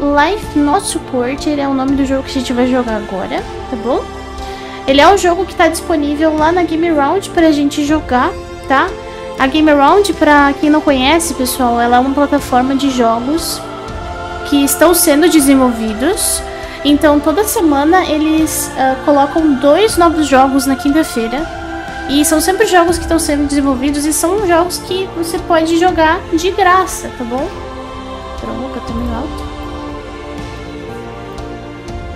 Life Not Support, ele é o nome do jogo que a gente vai jogar agora, tá bom? Ele é um jogo que está disponível lá na Game Round para a gente jogar, tá? A Game Round, para quem não conhece, pessoal, ela é uma plataforma de jogos que estão sendo desenvolvidos. Então, toda semana eles uh, colocam dois novos jogos na quinta-feira. E são sempre jogos que estão sendo desenvolvidos e são jogos que você pode jogar de graça, tá bom? eu tô meio alto.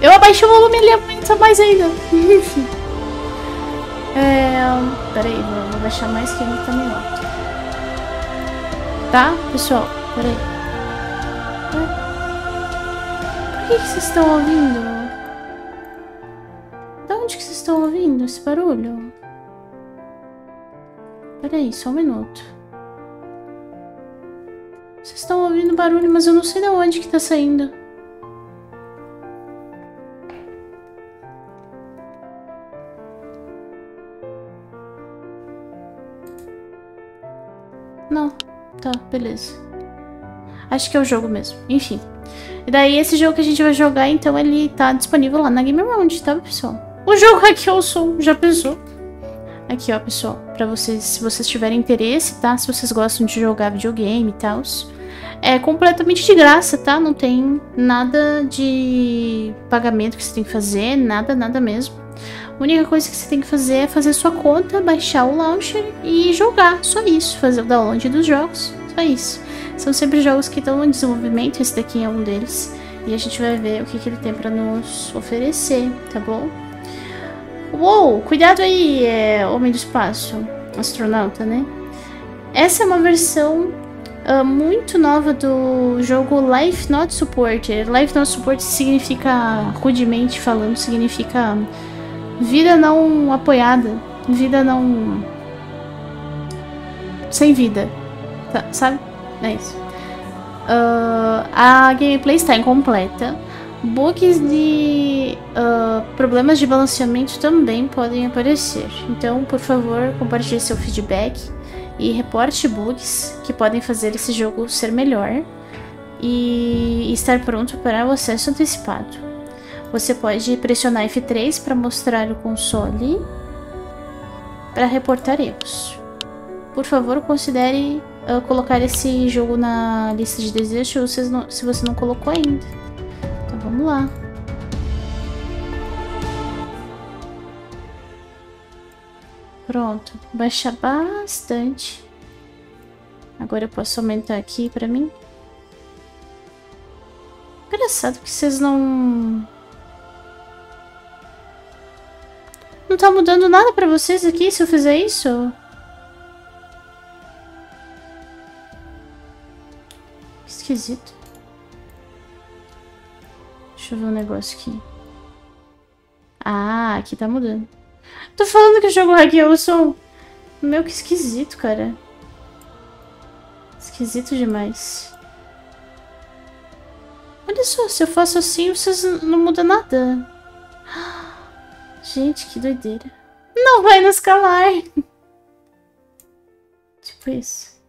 Eu abaixei o volume, ele aumenta mais ainda. é, peraí, vou abaixar mais que ele tá melhor. Tá, pessoal? Peraí. Por que, que vocês estão ouvindo? Da onde que vocês estão ouvindo esse barulho? Peraí, só um minuto. Vocês estão ouvindo barulho, mas eu não sei de onde que tá saindo. Não. Tá, beleza. Acho que é o jogo mesmo. Enfim. E daí esse jogo que a gente vai jogar, então, ele tá disponível lá na Game Round, tá, pessoal? O jogo aqui é o som, já pensou? Aqui, ó, pessoal, pra vocês, se vocês tiverem interesse, tá? Se vocês gostam de jogar videogame e tal, é completamente de graça, tá? Não tem nada de pagamento que você tem que fazer, nada, nada mesmo. A única coisa que você tem que fazer é fazer sua conta, baixar o launcher e jogar. Só isso, fazer o download dos jogos. Só isso. São sempre jogos que estão em desenvolvimento, esse daqui é um deles. E a gente vai ver o que, que ele tem para nos oferecer, tá bom? Uou, cuidado aí, é, homem do espaço, astronauta, né? Essa é uma versão uh, muito nova do jogo Life Not Supporter. Life Not Supporter significa, rudemente falando, significa Vida não apoiada. Vida não. Sem vida. Sabe? É isso. Uh, a gameplay está incompleta. Bugs de uh, problemas de balanceamento também podem aparecer. Então, por favor, compartilhe seu feedback e reporte bugs que podem fazer esse jogo ser melhor e estar pronto para o acesso antecipado. Você pode pressionar F3 para mostrar o console para reportar erros. Por favor, considere uh, colocar esse jogo na lista de desejos se, você não colocou ainda. Então vamos lá. Pronto, baixa bastante. Agora eu posso aumentar aqui pra mim. Engraçado que vocês não... Não tá mudando nada pra vocês aqui se eu fizer isso? Que esquisito. Deixa eu ver um negócio aqui. Ah, aqui tá mudando. Tô falando que o jogo hackeou o som. Meu, que esquisito, cara. Esquisito demais. Olha só, se eu faço assim, vocês não mudam nada. Gente, que doideira. Não vai nos calar. tipo isso.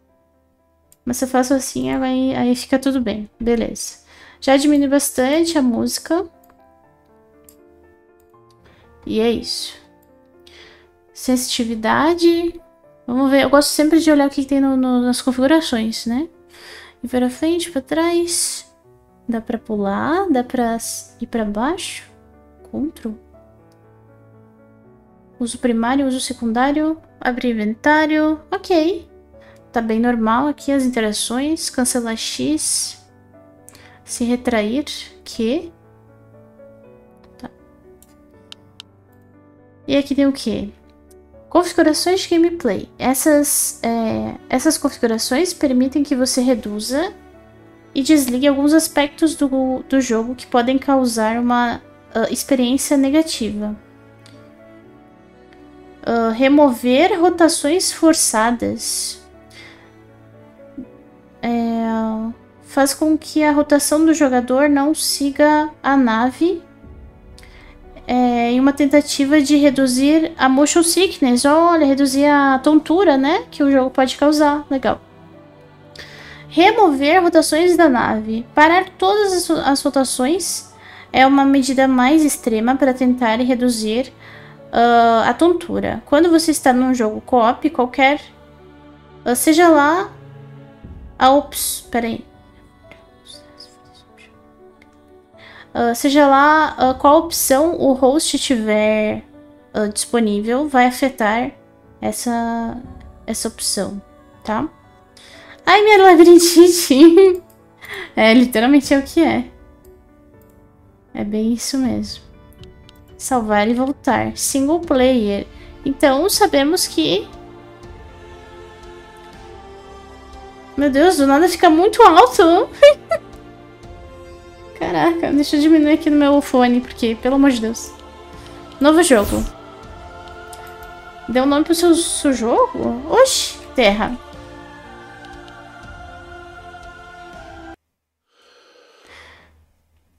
Mas se eu faço assim, aí, aí fica tudo bem. Beleza. Já diminui bastante a música. E é isso. Sensitividade. Vamos ver. Eu gosto sempre de olhar o que tem no, no, nas configurações, né? E para frente, para trás. Dá para pular, dá para ir para baixo. Ctrl. Uso primário, uso secundário, abrir inventário, ok. Tá bem normal aqui as interações, cancelar X, se retrair, Q. Tá. E aqui tem o que? Configurações de gameplay. Essas, é, essas configurações permitem que você reduza e desligue alguns aspectos do, do jogo que podem causar uma uh, experiência negativa. Ah, remover rotações forçadas. É, faz com que a rotação do jogador não siga a nave é, em uma tentativa de reduzir a motion sickness, olha, reduzir a tontura, né, que o jogo pode causar, legal. Remover rotações da nave. Parar todas as, as rotações é uma medida mais extrema para tentar reduzir uh, a tontura. Quando você está num jogo co-op qualquer, uh, seja lá a opção. Peraí. Uh, seja lá uh, qual opção o host tiver uh, disponível, vai afetar essa, essa opção, tá? Ai, minha labirintite! é, literalmente é o que é. É bem isso mesmo salvar e voltar, single player. Então sabemos que... Meu Deus, do nada fica muito alto. Caraca, deixa eu diminuir aqui no meu fone, porque, pelo amor de Deus. Novo jogo. Deu nome pro seu, seu jogo? Oxi, terra.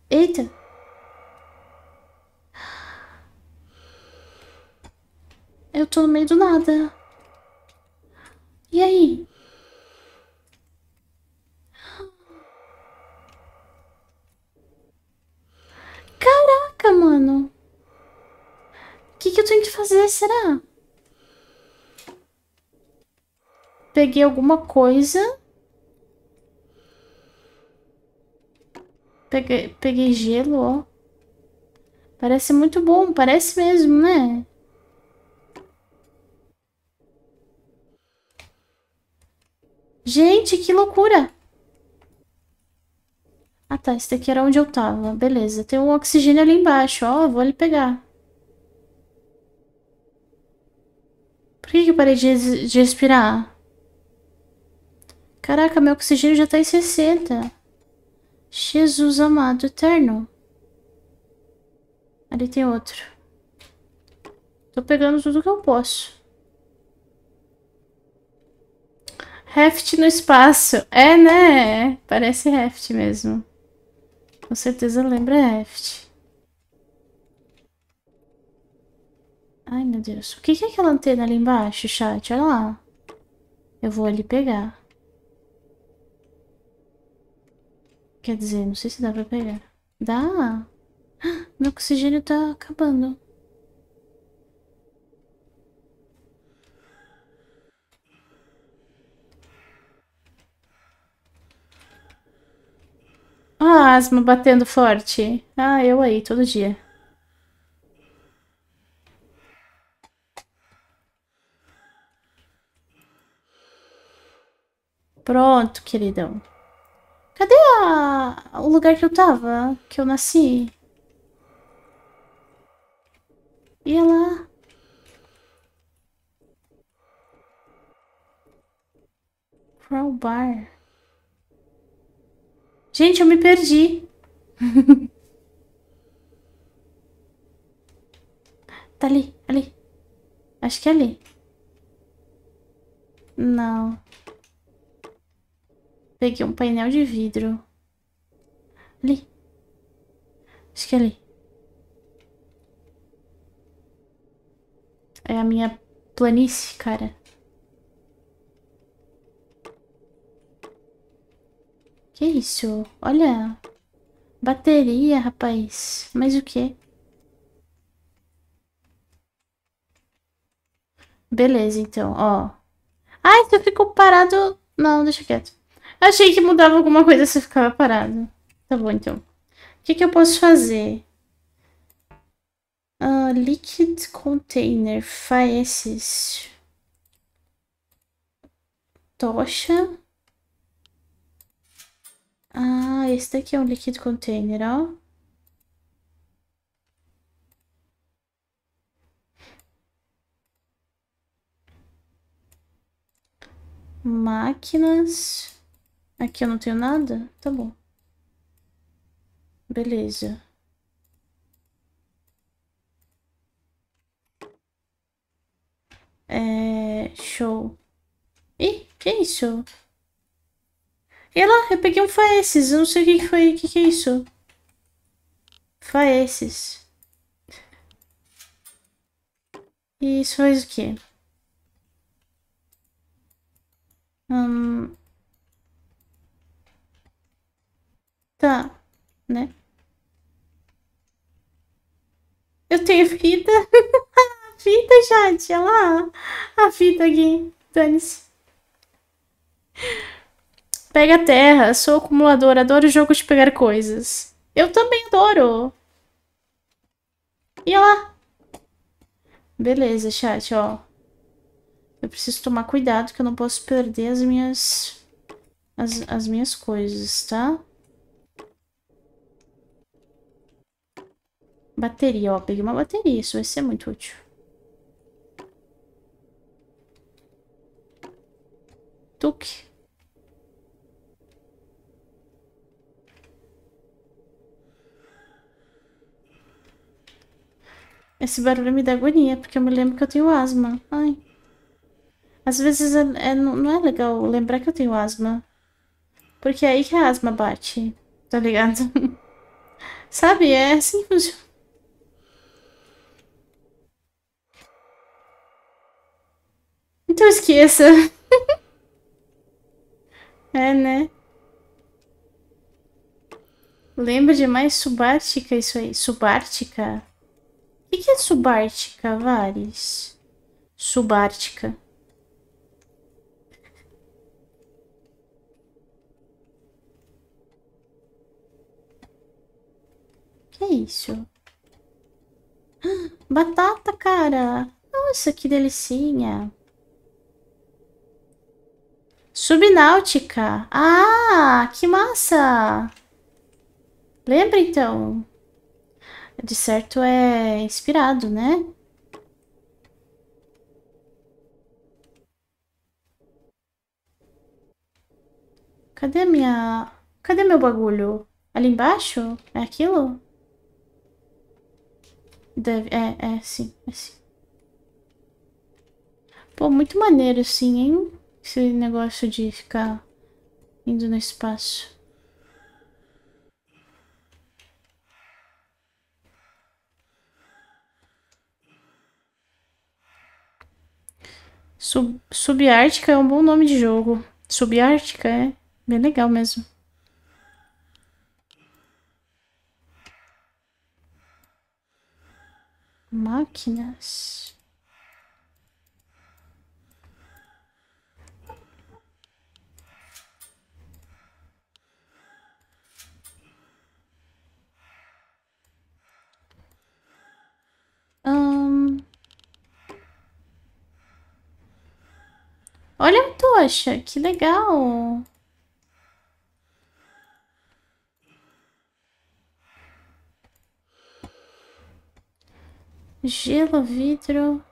Eita. Eu tô no meio do nada. E aí? Caraca, mano. O que, que eu tenho que fazer, será? Peguei alguma coisa. Peguei, peguei gelo, ó. Parece muito bom, parece mesmo, né? Gente, que loucura! Ah tá, esse daqui era onde eu tava. Beleza, tem um oxigênio ali embaixo. Ó, vou ali pegar. Por que, que eu parei de, de respirar? Caraca, meu oxigênio já tá em 60. Jesus amado eterno. Ali tem outro. Tô pegando tudo que eu posso. Raft no espaço. É, né? É. parece raft mesmo. Com certeza lembra raft. Ai, meu Deus. O que é aquela antena ali embaixo, chat? Olha lá. Eu vou ali pegar. Quer dizer, não sei se dá pra pegar. Dá. Meu oxigênio tá acabando. Ah, asma batendo forte. Ah, eu aí, todo dia. Pronto, queridão. Cadê a... o lugar que eu tava? Que eu nasci? E lá. Crowbar. Gente, eu me perdi. tá ali, ali. Acho que é ali. Não. Peguei um painel de vidro. Ali. Acho que é ali. É a minha planície, cara. Que isso? Olha. Bateria, rapaz. Mas o que? Beleza, então, ó. Ai, eu ficou parado. Não, deixa quieto. Eu achei que mudava alguma coisa se eu ficava parado. Tá bom, então. O que, que eu posso fazer? Uh, liquid container, faces. Tocha. Ah, esse daqui é um líquido container, ó. Máquinas. Aqui eu não tenho nada? Tá bom. Beleza. É... Show. Ih, que isso? E lá, eu peguei um faeces. Eu não sei o que, foi. O que, que é isso? Faeces. E isso faz o quê? Hum... Tá, né? Eu tenho vida a vida já Olha lá. A vida aqui. Dane-se. Pega terra, sou acumulador, adoro jogo de pegar coisas. Eu também adoro. E lá. Beleza, chat, ó. Eu preciso tomar cuidado que eu não posso perder as minhas... As, as minhas coisas, tá? Bateria, ó. Peguei uma bateria, isso vai ser muito útil. Tuque. Esse barulho me dá agonia, porque eu me lembro que eu tenho asma. Ai. Às vezes é, é, não é legal lembrar que eu tenho asma. Porque é aí que a asma bate, tá ligado? Sabe? É assim que funciona. Então esqueça. é, né? Lembra de mais subártica isso aí? Subártica? O que é subártica, Vares? Subártica. Que é isso? Batata, cara! Nossa, que delicinha! Subnáutica! Ah, que massa! Lembra, então? de certo é inspirado, né? Cadê a minha... Cadê meu bagulho? Ali embaixo? É aquilo? Deve... É, é, sim, é sim. Pô, muito maneiro, assim hein? Esse negócio de ficar indo no espaço. Sub Subártica é um bom nome de jogo. Subártica é bem legal mesmo. Máquinas. Um... Olha a tocha, que legal. Gelo, vidro.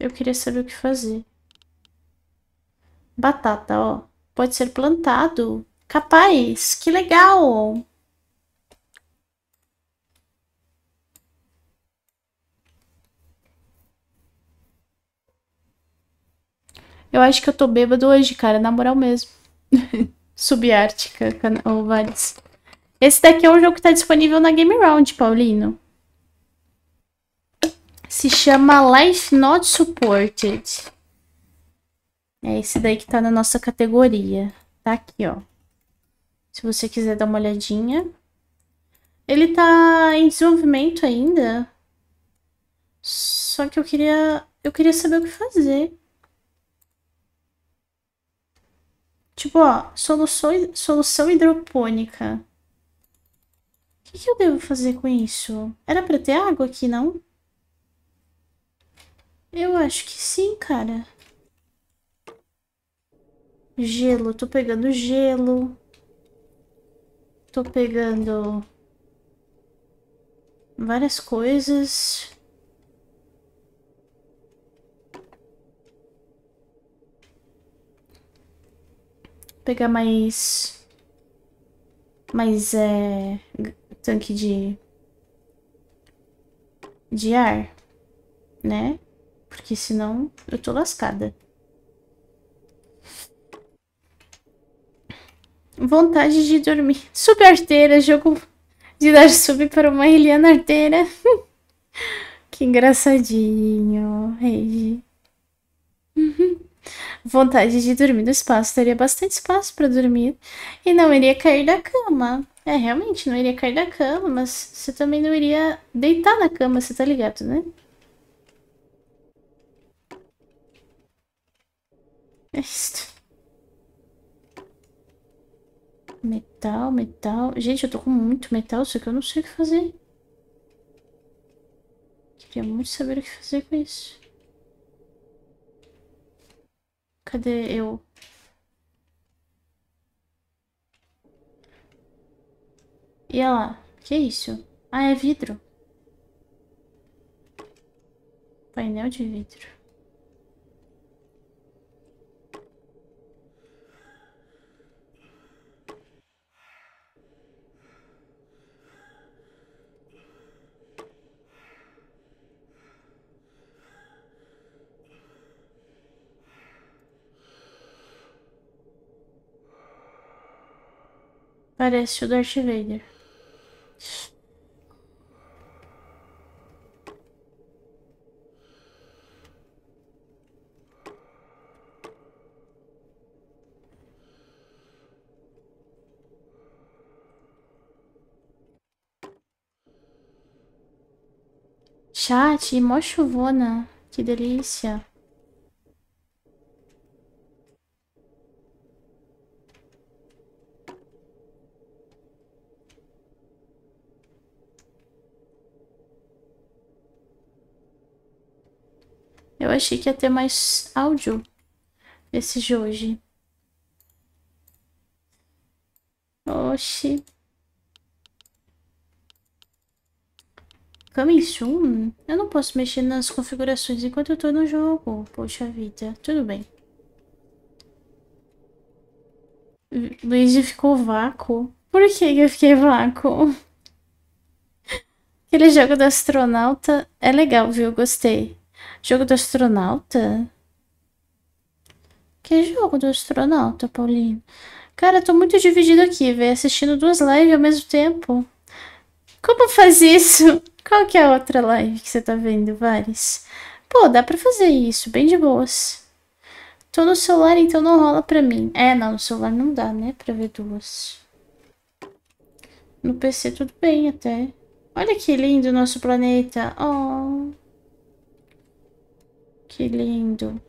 Eu queria saber o que fazer. Batata, ó. Pode ser plantado. Capaz, que legal! Eu acho que eu tô bêbado hoje, cara, na moral mesmo. Subártica, ou Vales. Esse daqui é um jogo que tá disponível na Game Round, Paulino se chama Life Not Supported. É esse daí que tá na nossa categoria. Tá aqui, ó. Se você quiser dar uma olhadinha. Ele tá em desenvolvimento ainda. Só que eu queria... Eu queria saber o que fazer. Tipo, ó. solução solução hidropônica. O que, que eu devo fazer com isso? Era pra ter água aqui, não? Eu acho que sim, cara. Gelo, tô pegando gelo. Tô pegando várias coisas. Vou pegar mais mais é tanque de de ar, né? Porque senão eu tô lascada. Vontade de dormir. Sub arteira, jogo de dar sub para uma Eliana arteira. que engraçadinho, Regi. Uhum. Vontade de dormir no espaço. Teria bastante espaço para dormir. E não iria cair da cama. É, realmente, não iria cair da cama, mas você também não iria deitar na cama, você tá ligado, né? Metal, metal. Gente, eu tô com muito metal, só que eu não sei o que fazer. Queria muito saber o que fazer com isso. Cadê eu? E olha lá. Que isso? Ah, é vidro. Painel de vidro. parece o Darth Vader. Chat, mó chuvona. Que delícia. achei que ia ter mais áudio esse de hoje. Oxi. Coming soon? Eu não posso mexer nas configurações enquanto eu tô no jogo. Poxa vida. Tudo bem. Luigi ficou vácuo. Por que eu fiquei vácuo? Aquele jogo do astronauta é legal, viu? Gostei. Jogo do astronauta? Que jogo do astronauta, Paulinho? Cara, eu tô muito dividido aqui, velho. Assistindo duas lives ao mesmo tempo. Como faz isso? Qual que é a outra live que você tá vendo, Vares? Pô, dá pra fazer isso, bem de boas. Tô no celular, então não rola pra mim. É, não, no celular não dá, né, pra ver duas. No PC tudo bem até. Olha que lindo o nosso planeta. Oh que lindo.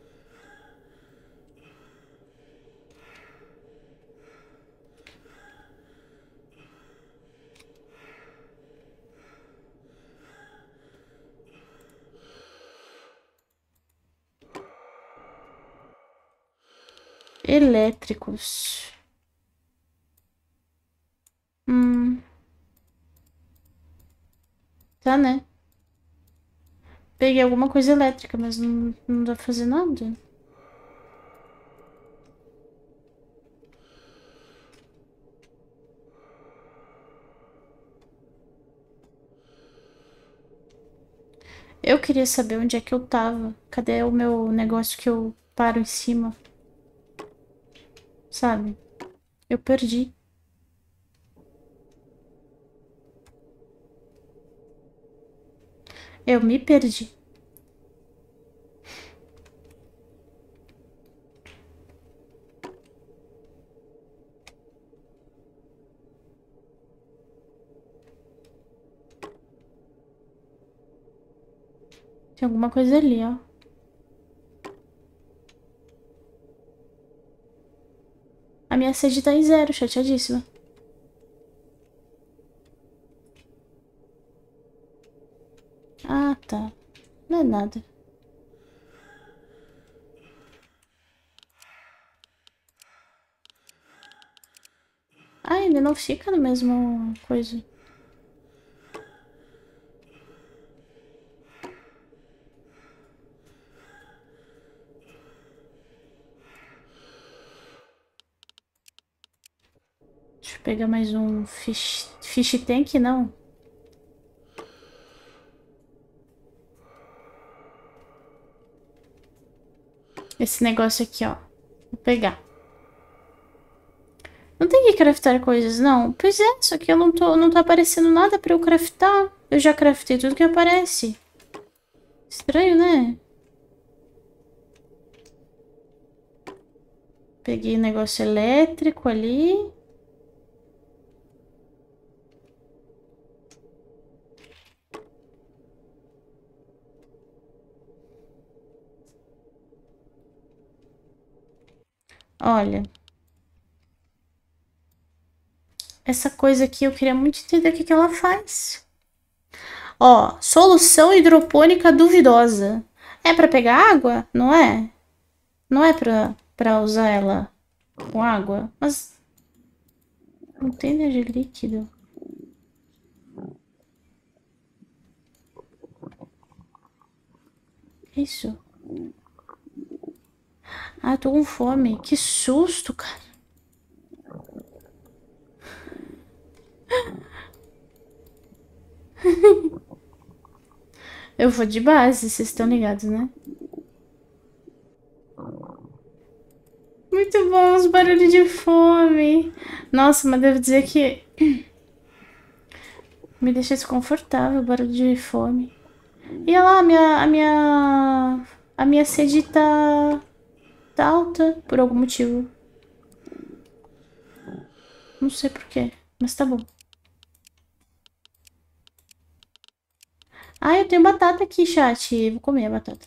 Elétricos. Hum. Tá, né? peguei alguma coisa elétrica, mas não, não dá pra fazer nada. Eu queria saber onde é que eu tava. Cadê o meu negócio que eu paro em cima? Sabe? Eu perdi. Eu me perdi. Tem alguma coisa ali, ó. A minha sede tá em zero, chateadíssima. Ah, tá. Não é nada. Ah, ele não fica na mesma coisa. pegar mais um fish, fish tank, não. Esse negócio aqui, ó. Vou pegar. Não tem que craftar coisas, não. Pois é, só que eu não tô, não tá aparecendo nada pra eu craftar. Eu já craftei tudo que aparece. Estranho, né? Peguei negócio elétrico ali. Olha. Essa coisa aqui eu queria muito entender o que, que ela faz. Ó, solução hidropônica duvidosa. É para pegar água? Não é? Não é pra, pra usar ela com água? Mas. não tem energia líquido. É isso. Ah, tô com fome. Que susto, cara. Eu vou de base, vocês estão ligados, né? Muito bom, os barulhos de fome. Nossa, mas devo dizer que... Me deixa desconfortável o barulho de fome. E olha lá, a minha... A minha, a minha sede tá tá alta por algum motivo. Não sei porquê, mas tá bom. Ah, eu tenho batata aqui, chat. Vou comer a batata.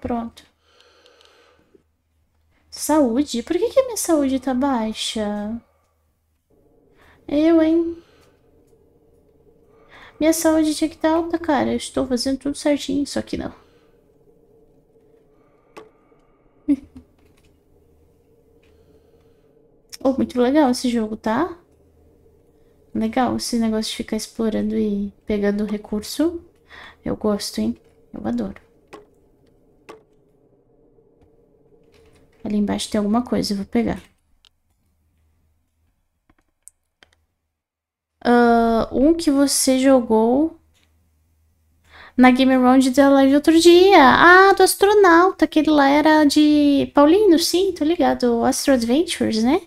Pronto. Saúde? Por que, que a minha saúde tá baixa? Eu, hein? Minha saúde tinha que estar tá alta, cara. Eu estou fazendo tudo certinho, só que não. Oh, muito legal esse jogo, tá? Legal esse negócio de ficar explorando e pegando recurso. Eu gosto, hein? Eu adoro. Ali embaixo tem alguma coisa, eu vou pegar. Uh, um que você jogou na Game Round da live outro dia. Ah, do astronauta, aquele lá era de Paulino, sim, tô ligado. Astro Adventures, né?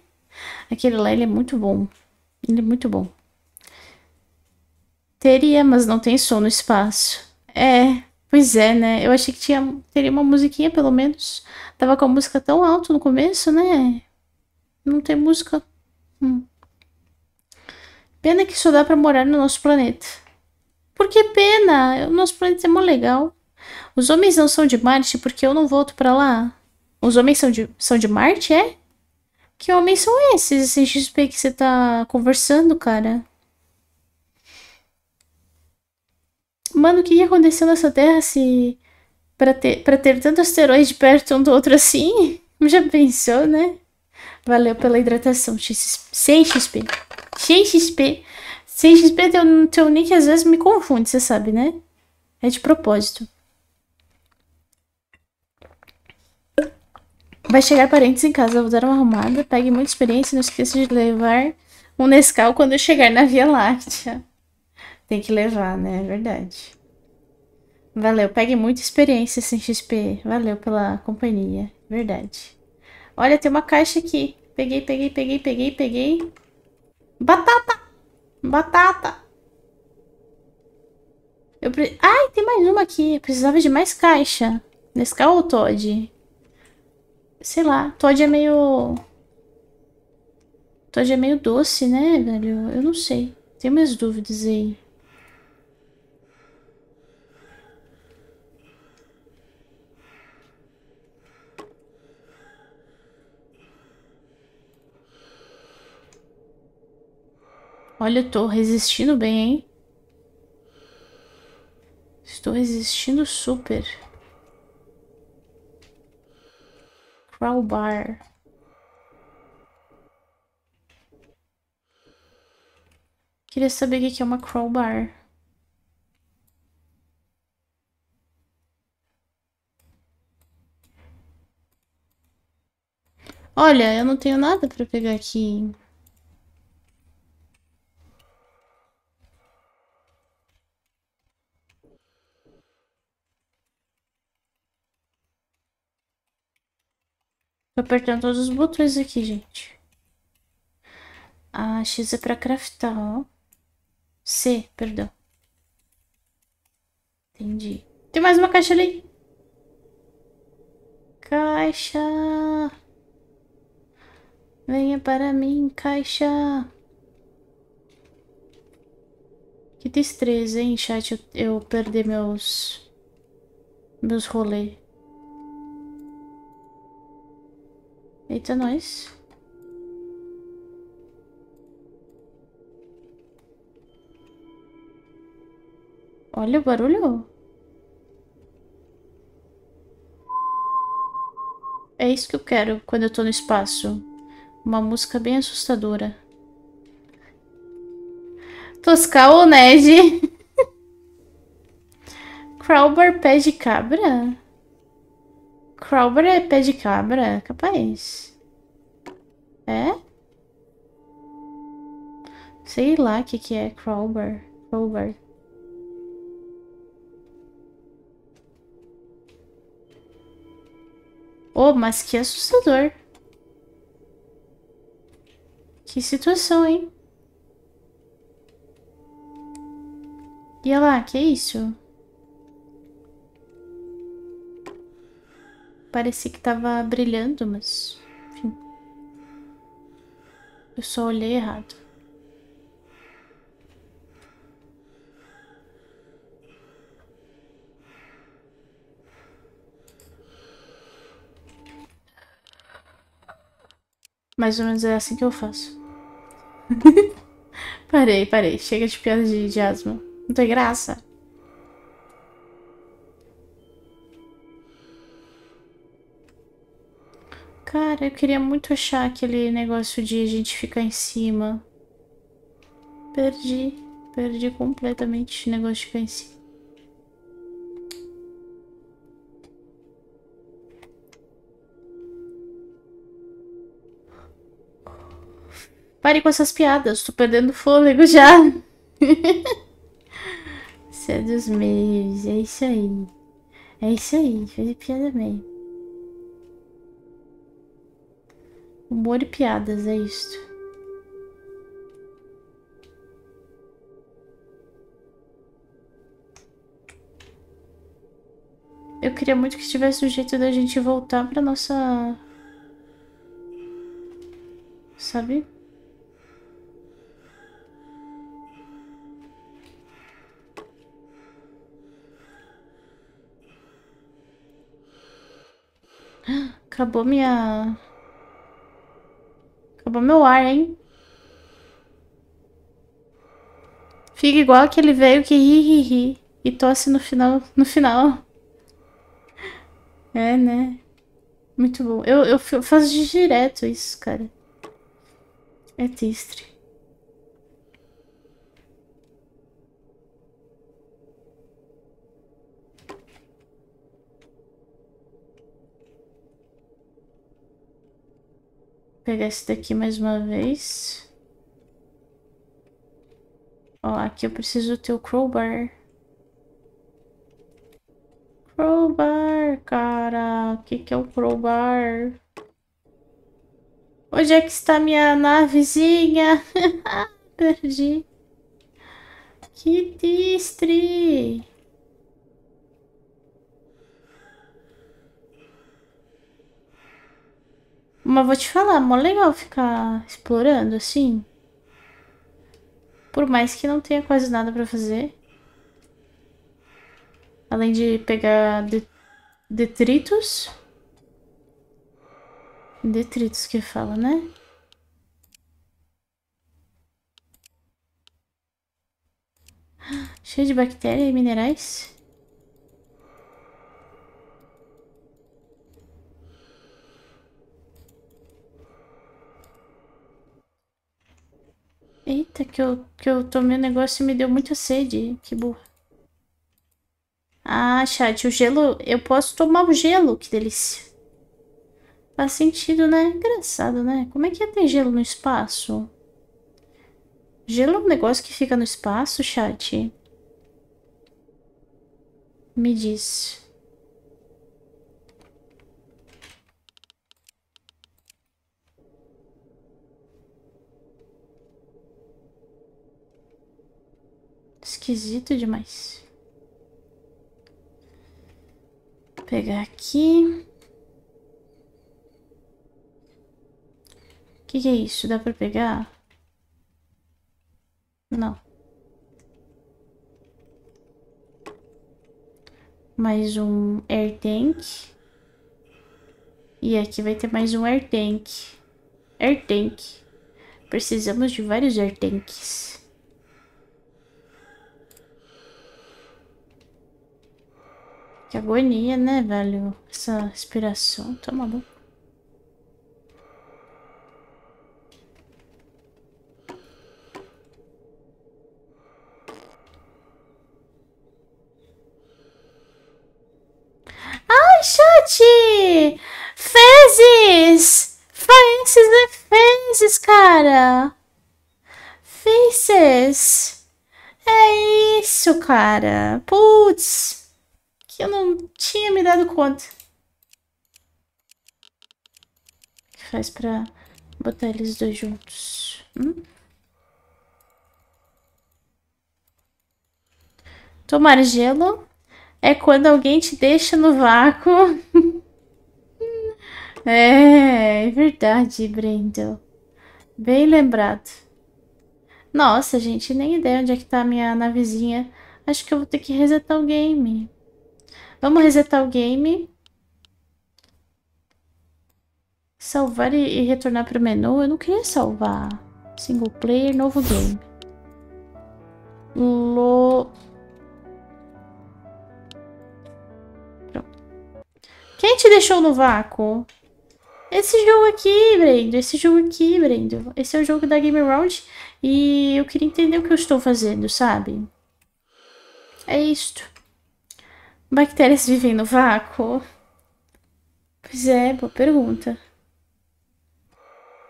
Aquele lá, ele é muito bom. Ele é muito bom. Teria, mas não tem som no espaço. É, pois é, né? Eu achei que tinha, teria uma musiquinha, pelo menos. Tava com a música tão alto no começo, né? Não tem música. Hum. Pena que só dá pra morar no nosso planeta. Por que pena? O nosso planeta é mó legal. Os homens não são de Marte porque eu não volto para lá. Os homens são de, são de Marte, é? Que homens são esses, esse XP que você tá conversando, cara? Mano, o que aconteceu nessa terra se. Pra ter, pra ter tanto asteroide perto um do outro assim? Já pensou, né? Valeu pela hidratação, xp sem XP. sem XP. sem XP, teu, teu nick às vezes me confunde, você sabe, né? É de propósito. Vai chegar parentes em casa, vou dar uma arrumada. Pegue muita experiência e não esqueça de levar um Nescau quando eu chegar na Via Láctea. Tem que levar, né? É verdade. Valeu, pegue muita experiência sem assim, XP. Valeu pela companhia. Verdade. Olha, tem uma caixa aqui. Peguei, peguei, peguei, peguei, peguei. Batata! Batata! Eu pre... Ai, tem mais uma aqui. Eu precisava de mais caixa. Nescau ou Todd? sei lá, Todd é meio... Todd é meio doce, né, velho? Eu não sei. Tenho minhas dúvidas aí. Olha, eu tô resistindo bem, hein? Estou resistindo super. Crowbar. Queria saber o que é uma crowbar. Olha, eu não tenho nada para pegar aqui. Tô apertando todos os botões aqui, gente. A X é pra craftar, ó. C, perdão. Entendi. Tem mais uma caixa ali. Caixa. Venha para mim, caixa. Que destreza, hein, chat, eu, eu perder meus... Meus rolês. Eita, nós. Olha o barulho. É isso que eu quero quando eu tô no espaço. Uma música bem assustadora. Toscal ou Ned? Crowbar pé de cabra? Crowbar é pé de cabra? Capaz. É? Sei lá o que, que é Crowbar. Crowbar. Oh, mas que assustador. Que situação, hein? E olha lá, que é isso? parecia que estava brilhando, mas. Enfim. Eu só olhei errado. Mais ou menos é assim que eu faço. parei, parei. Chega de piada de, de asma. Não tem graça. Cara, eu queria muito achar aquele negócio de a gente ficar em cima. Perdi. Perdi completamente esse negócio de ficar em cima. Pare com essas piadas, tô perdendo fôlego já. Você é dos meus, é isso aí. É isso aí, fazer piada mesmo. Humor e piadas, é isto. Eu queria muito que tivesse um jeito da gente voltar pra nossa... Sabe? Acabou minha... Acabou meu ar, hein? Fica igual aquele veio que ri, ri, ri. E tosse no final. No final. É, né? Muito bom. Eu, eu faço direto isso, cara. É triste. pegar esse daqui mais uma vez. Ó, aqui eu preciso ter o crowbar. Crowbar, cara. O que que é o crowbar? Onde é que está minha navezinha? Perdi. Que triste. Mas vou te falar, mó legal ficar explorando assim. Por mais que não tenha quase nada para fazer. Além de pegar de detritos. Detritos que fala, né? Cheio de bactérias e minerais. Eita, que eu, que eu tomei um negócio e me deu muita sede. Que burra. Ah, chat, o gelo... Eu posso tomar o gelo, que delícia. Faz sentido, né? Engraçado, né? Como é que ia ter gelo no espaço? Gelo é um negócio que fica no espaço, chat? Me diz. esquisito demais. Vou pegar aqui. O que, que é isso? Dá pra pegar? Não. mais um air tank. E aqui vai ter mais um air tank. Air tank. Precisamos de vários air tanks. Que agonia, né, velho? Essa respiração, tá maluco? Ai, chat! Fezes! Faces e né? fezes, cara! Fezes! É isso, cara! Putz! que eu não tinha me dado conta. O que faz pra botar eles dois juntos? Hum? Tomar gelo é quando alguém te deixa no vácuo. é, é verdade, Brendel. Bem lembrado. Nossa, gente, nem ideia onde é que tá a minha navezinha. Acho que eu vou ter que resetar o game. Vamos resetar o game. Salvar e, retornar para o menu. Eu não queria salvar. Single player, novo game. Lo... Pronto. Quem te deixou no vácuo? Esse jogo aqui, Brendo. Esse jogo aqui, Brendo. Esse é o jogo da Game Round. E eu queria entender o que eu estou fazendo, sabe? É isto. Bactérias vivem no vácuo? Pois é, boa pergunta.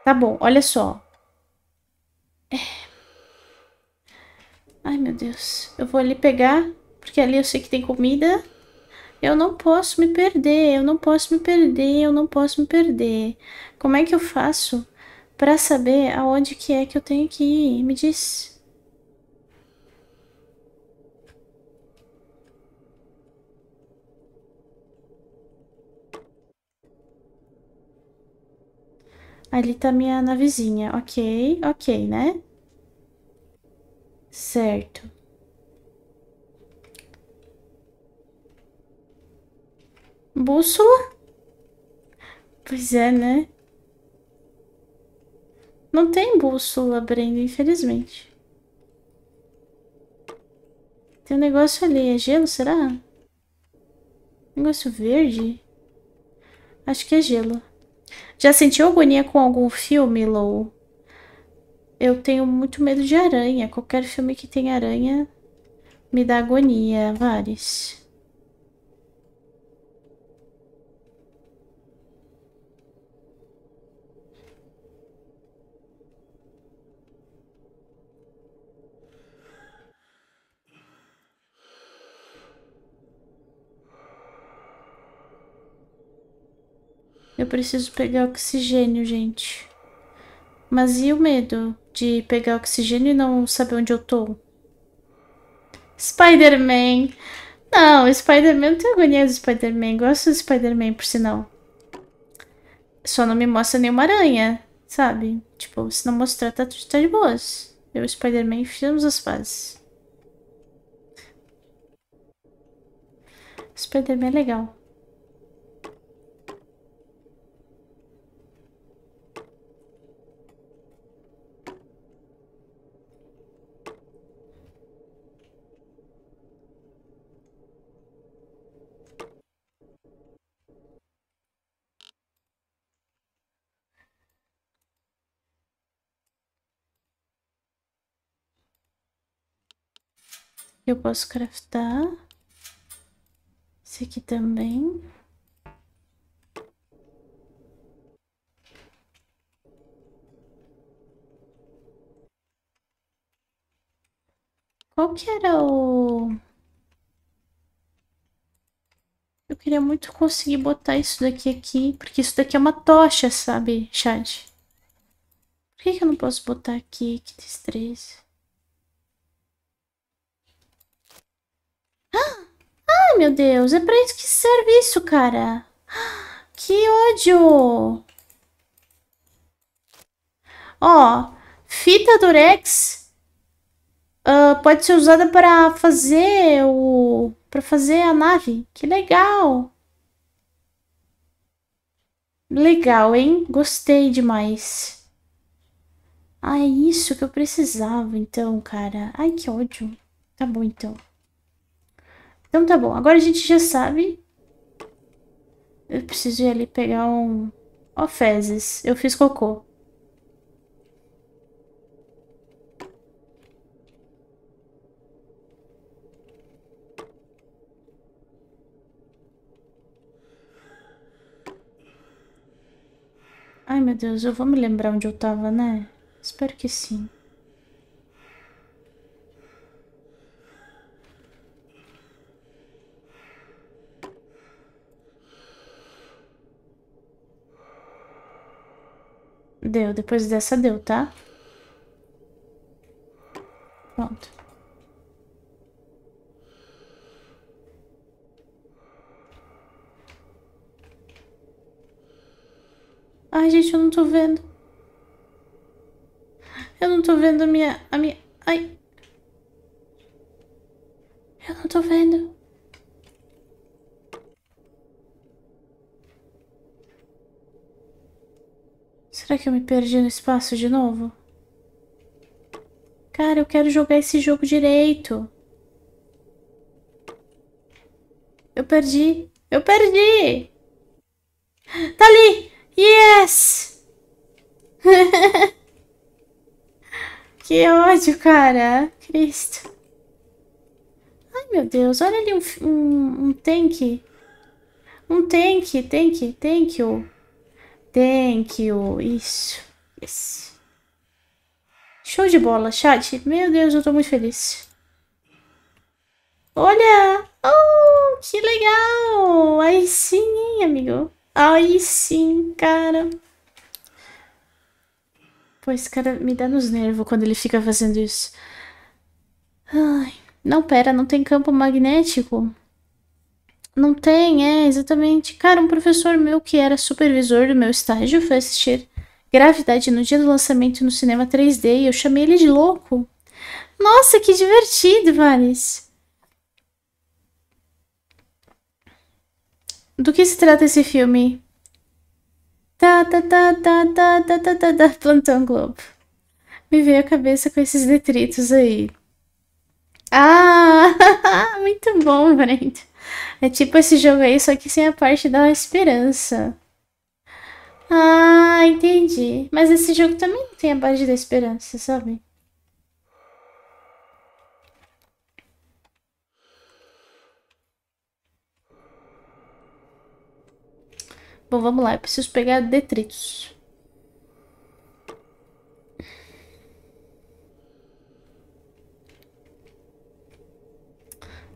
Tá bom, olha só. É. Ai, meu Deus. Eu vou ali pegar, porque ali eu sei que tem comida. Eu não posso me perder, eu não posso me perder, eu não posso me perder. Como é que eu faço para saber aonde que é que eu tenho que ir? Me diz. Ali tá minha navezinha. Ok, ok, né? Certo. Bússola? Pois é, né? Não tem bússola, Brenda, infelizmente. Tem um negócio ali. É gelo, será? Negócio verde? Acho que é gelo. Já sentiu agonia com algum filme, Lou? Eu tenho muito medo de aranha. Qualquer filme que tem aranha me dá agonia, Vares. Eu preciso pegar oxigênio, gente. Mas e o medo de pegar oxigênio e não saber onde eu tô? Spider-Man! Não, Spider-Man, não tenho agonia do Spider-Man. Gosto do Spider-Man, por sinal. Só não me mostra nenhuma aranha, sabe? Tipo, se não mostrar, tá, tá de boas. Eu e o Spider-Man fizemos as fases. Spider-Man é legal. eu posso craftar. Esse aqui também. Qual que era o... Eu queria muito conseguir botar isso daqui aqui, porque isso daqui é uma tocha, sabe, Chad? Por que, que eu não posso botar aqui? Que destreza. Ai, meu Deus, é pra isso que serve isso, cara. Que ódio. Ó, fita durex uh, pode ser usada para fazer o... para fazer a nave. Que legal. Legal, hein? Gostei demais. Ah, é isso que eu precisava, então, cara. Ai, que ódio. Tá bom, então. Então tá bom, agora a gente já sabe. Eu preciso ir ali pegar um... Ó, oh, fezes. Eu fiz cocô. Ai, meu Deus, eu vou me lembrar onde eu tava, né? Espero que sim. Deu, depois dessa deu, tá? Pronto. Ai, gente, eu não tô vendo. Eu não tô vendo a minha... A minha... eu me perdi no espaço de novo? Cara, eu quero jogar esse jogo direito. Eu perdi. Eu perdi! Tá ali! Yes! que ódio, cara. Cristo. Ai, meu Deus. Olha ali um, um, um tanque. Um tanque, tanque, tanque. -o. Thank you. Isso. Yes. Show de bola, chat. Meu Deus, eu tô muito feliz. Olha! Oh, que legal! Aí sim, hein, amigo. Aí sim, cara. Pô, esse cara me dá nos nervos quando ele fica fazendo isso. Ai. Não, pera, não tem campo magnético. Não tem, é, exatamente. Cara, um professor meu que era supervisor do meu estágio foi assistir Gravidade no dia do lançamento no cinema 3D e eu chamei ele de louco. Nossa, que divertido, Vales. Do que se trata esse filme? Tá, tá, tá, tá, tá, tá, tá, tá, tá, Plantão Globo. Me veio a cabeça com esses detritos aí. Ah, muito bom, Brenda. É tipo esse jogo aí, só que sem a parte da esperança. Ah, entendi. Mas esse jogo também tem a parte da esperança, sabe? Bom, vamos lá, eu preciso pegar detritos.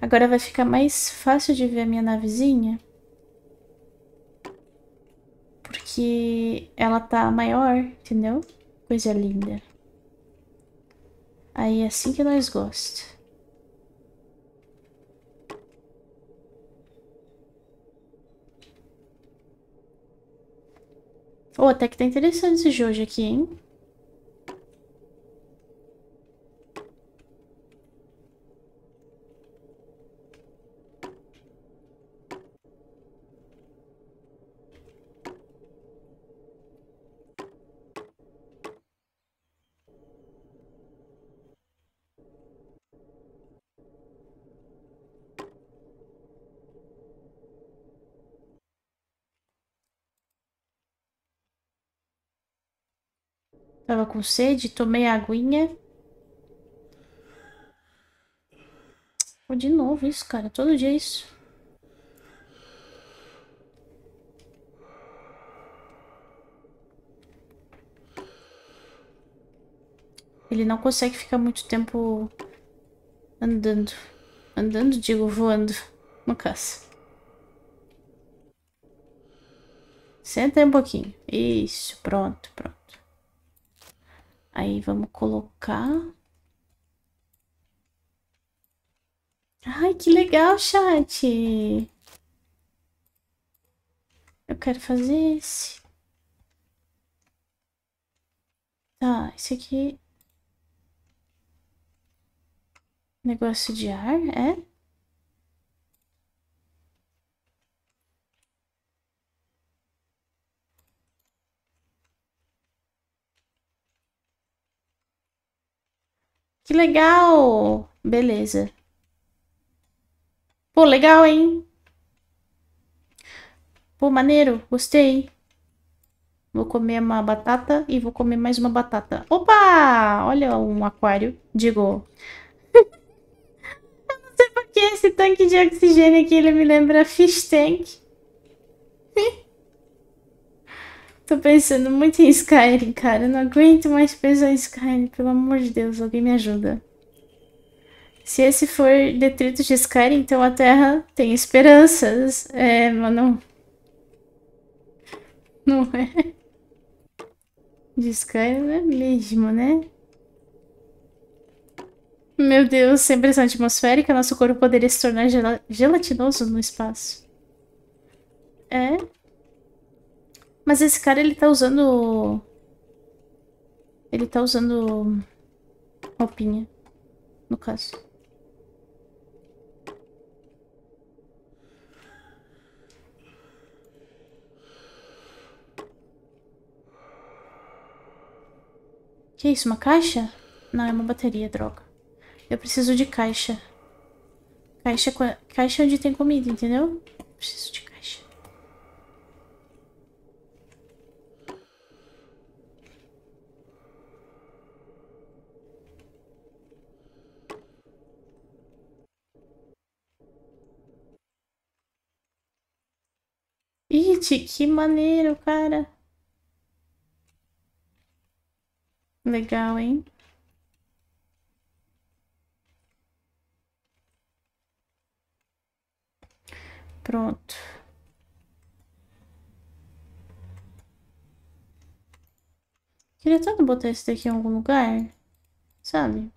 Agora vai ficar mais fácil de ver a minha navezinha. Porque ela tá maior, entendeu? Coisa linda. Aí é assim que nós gostamos. Oh, até que tá interessante esse Jojo aqui, hein? Tava com sede, tomei a aguinha. Pô, de novo isso, cara. Todo dia isso. Ele não consegue ficar muito tempo andando. Andando, digo, voando. No caso. Senta aí um pouquinho. Isso, pronto, pronto. Aí vamos colocar. Ai, que legal, chat! Eu quero fazer esse. Tá, esse aqui. Negócio de ar, é? Que legal! Beleza. Pô, legal, hein? Pô, maneiro. Gostei. Vou comer uma batata e vou comer mais uma batata. Opa! Olha um aquário. Digo... Eu não sei por que esse tanque de oxigênio aqui, ele me lembra fish tank. Tô pensando muito em Skyrim, cara. não aguento mais pensar em Skyrim. Pelo amor de Deus, alguém me ajuda. Se esse for detrito de Skyrim, então a Terra tem esperanças. É, mas não... Não é. De Skyrim é mesmo, né? Meu Deus, sem pressão atmosférica, nosso corpo poderia se tornar gel gelatinoso no espaço. É... Mas esse cara, ele tá usando... Ele tá usando... Roupinha. No caso. Que isso, uma caixa? Não, é uma bateria, droga. Eu preciso de caixa. Caixa, caixa onde tem comida, entendeu? Preciso de caixa. Gente, que maneiro, cara. Legal, hein? Pronto. Queria tanto botar esse daqui em algum lugar, sabe?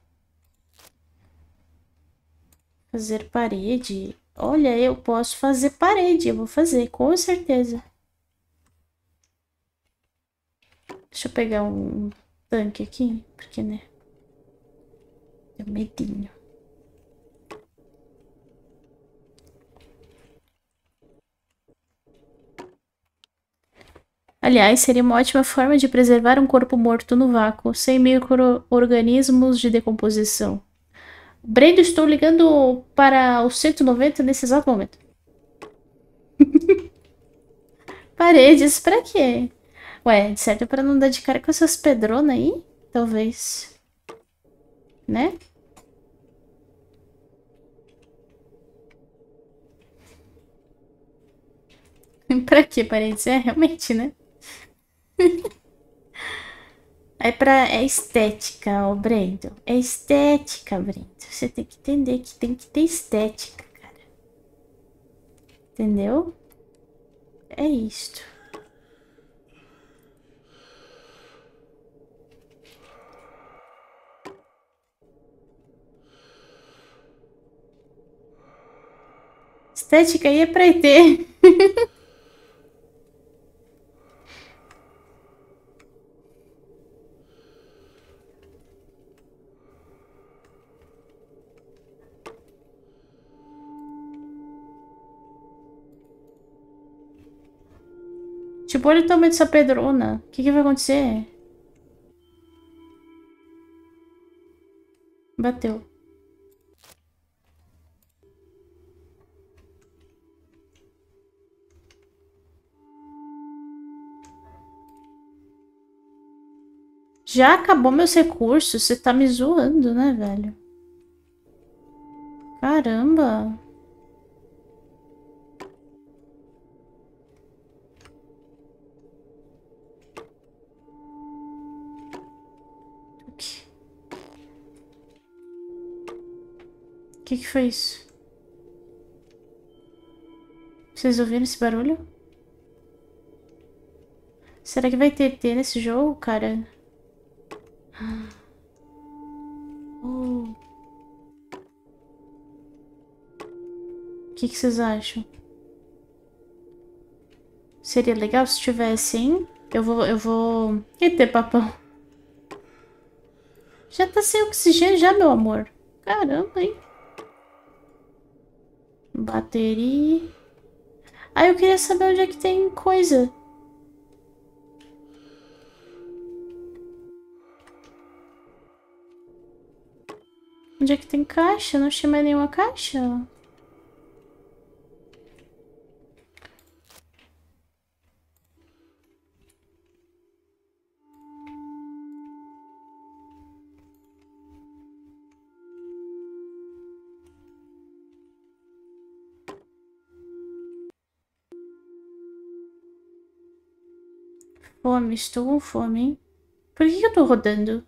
Fazer parede. Olha, eu posso fazer parede, eu vou fazer, com certeza. Deixa eu pegar um tanque aqui, porque, né? Deu medinho. Aliás, seria uma ótima forma de preservar um corpo morto no vácuo, sem micro-organismos de decomposição. Brendo, estou ligando para o 190 nesse exato momento. Paredes, pra quê? Ué, de certo é pra não dar de cara com essas pedronas aí? Talvez. Né? pra quê, paredes? É, realmente, né? É para É estética, o Brendo. É estética, Brendo. Você tem que entender que tem que ter estética, cara. Entendeu? É isto. Estética aí é pra ter. Tipo, olha o tamanho dessa pedrona. O que, que vai acontecer? Bateu. Já acabou meus recursos? Você tá me zoando, né, velho? Caramba. que, que foi isso? Vocês ouviram esse barulho? Será que vai ter T nesse jogo, cara? Ah. O oh. que, que vocês acham? Seria legal se tivesse, hein? Eu vou, eu vou... Eita, papão. Já tá sem oxigênio já, meu amor. Caramba, hein? Bateria. Ah, eu queria saber onde é que tem coisa. Onde é que tem caixa? Não achei mais nenhuma caixa. fome, estou com fome, Por que eu tô rodando?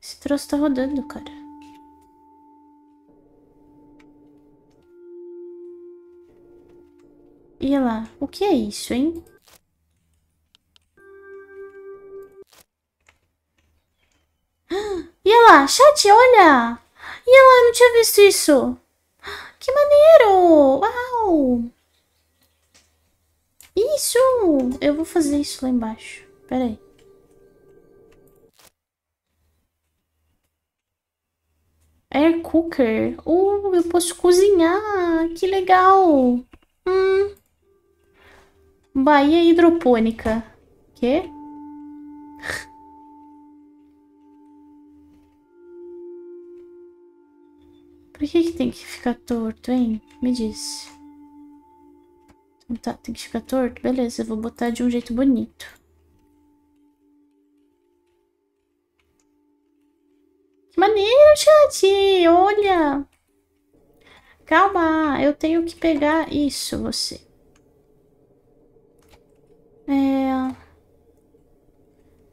Esse troço tá rodando, cara. E lá, o que é isso, hein? E lá, chat, olha! E lá, não tinha visto isso! Que maneiro! Uau! Isso! Eu vou fazer isso lá embaixo. Pera aí. Air cooker. Uh, eu posso cozinhar. Que legal. Hum. Bahia hidropônica. Quê? Por que, que tem que ficar torto, hein? Me disse. Tá, tem que ficar torto? Beleza, eu vou botar de um jeito bonito. Que maneiro, chat! Olha! Calma, eu tenho que pegar isso, você. É...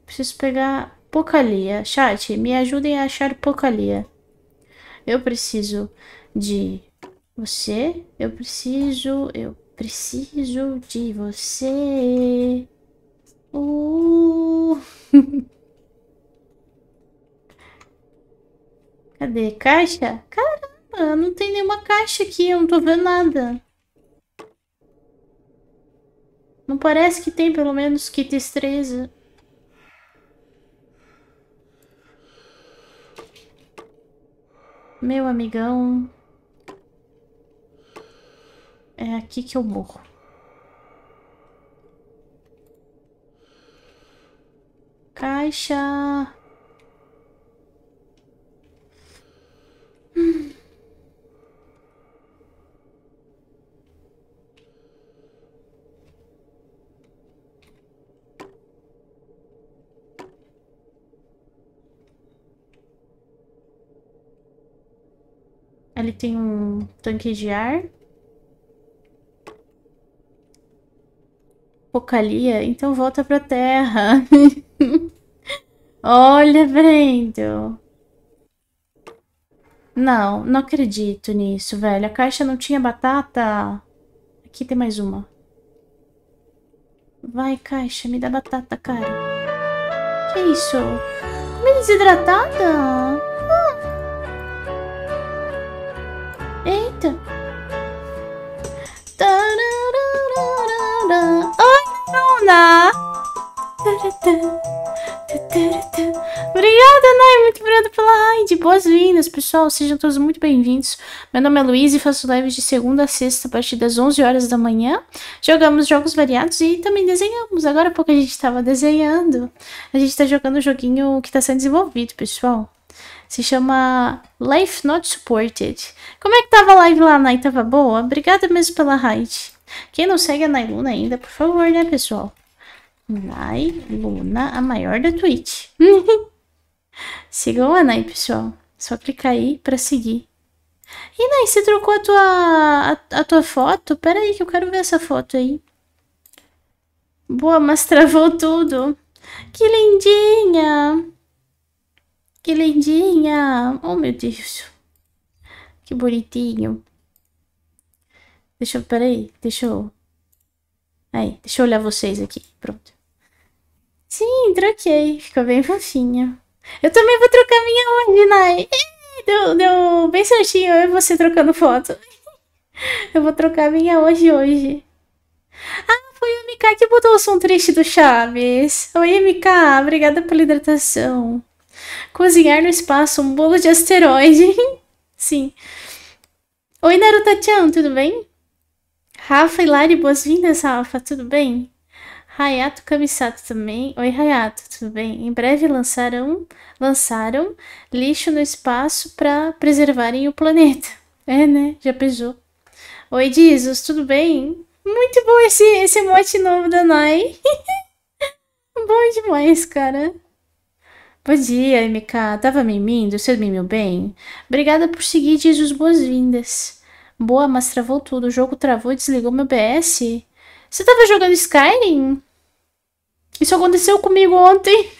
Preciso pegar Pocalia. Chat, me ajudem a achar Pocalia. Eu preciso de você. Eu preciso... Eu Preciso de você. Uh. Cadê? Caixa? Caramba, não tem nenhuma caixa aqui, eu não tô vendo nada. Não parece que tem pelo menos que destreza. Meu amigão. É aqui que eu morro. Caixa! Ele hum. tem um tanque de ar. Apocalia, então volta pra terra. Olha, Brendo. Não, não acredito nisso, velho. A caixa não tinha batata. Aqui tem mais uma. Vai, caixa, me dá batata, cara. Que isso? Comida desidratada? Ana! Obrigada, Nai, muito obrigada pela raid. Boas-vindas, pessoal. Sejam todos muito bem-vindos. Meu nome é Luiz e faço lives de segunda a sexta a partir das 11 horas da manhã. Jogamos jogos variados e também desenhamos. Agora há pouco a gente estava desenhando. A gente está jogando um joguinho que está sendo desenvolvido, pessoal. Se chama Life Not Supported. Como é que tava a live lá, Nai? Tava boa? Obrigada mesmo pela raid. Quem não segue a é Nailuna ainda, por favor, né, pessoal? Nai Luna, a maior da Twitch. Sigam a Nai, né, pessoal. Só clicar aí pra seguir. E Nai, você trocou a tua, a, a, tua foto? Pera aí que eu quero ver essa foto aí. Boa, mas travou tudo. Que lindinha! Que lindinha! Oh, meu Deus. Que bonitinho. Deixa eu... Pera aí. Deixa eu... Aí, deixa eu olhar vocês aqui. Pronto. Sim, troquei. Ficou bem fofinho. Eu também vou trocar minha hoje, Nai. Deu, deu bem certinho eu e você trocando foto. Eu vou trocar minha hoje hoje. Ah, foi o MK que botou o som triste do Chaves. Oi, MK. Obrigada pela hidratação. Cozinhar no espaço um bolo de asteroide. Sim. Oi, Naruto-chan, tudo bem? Rafa e Lari, boas-vindas, Rafa. Tudo bem? Hayato Kamisato também. Oi, Hayato, tudo bem? Em breve lançarão, lançaram lixo no espaço para preservarem o planeta. É, né? Já pesou. Oi, Jesus, tudo bem? Muito bom esse, esse mote novo da Nai. bom demais, cara. Bom dia, MK. Tava mimindo? Você mimiu bem? Obrigada por seguir, Jesus. Boas-vindas. Boa, mas travou tudo. O jogo travou e desligou meu BS. Você tava jogando Skyrim? Isso aconteceu comigo ontem.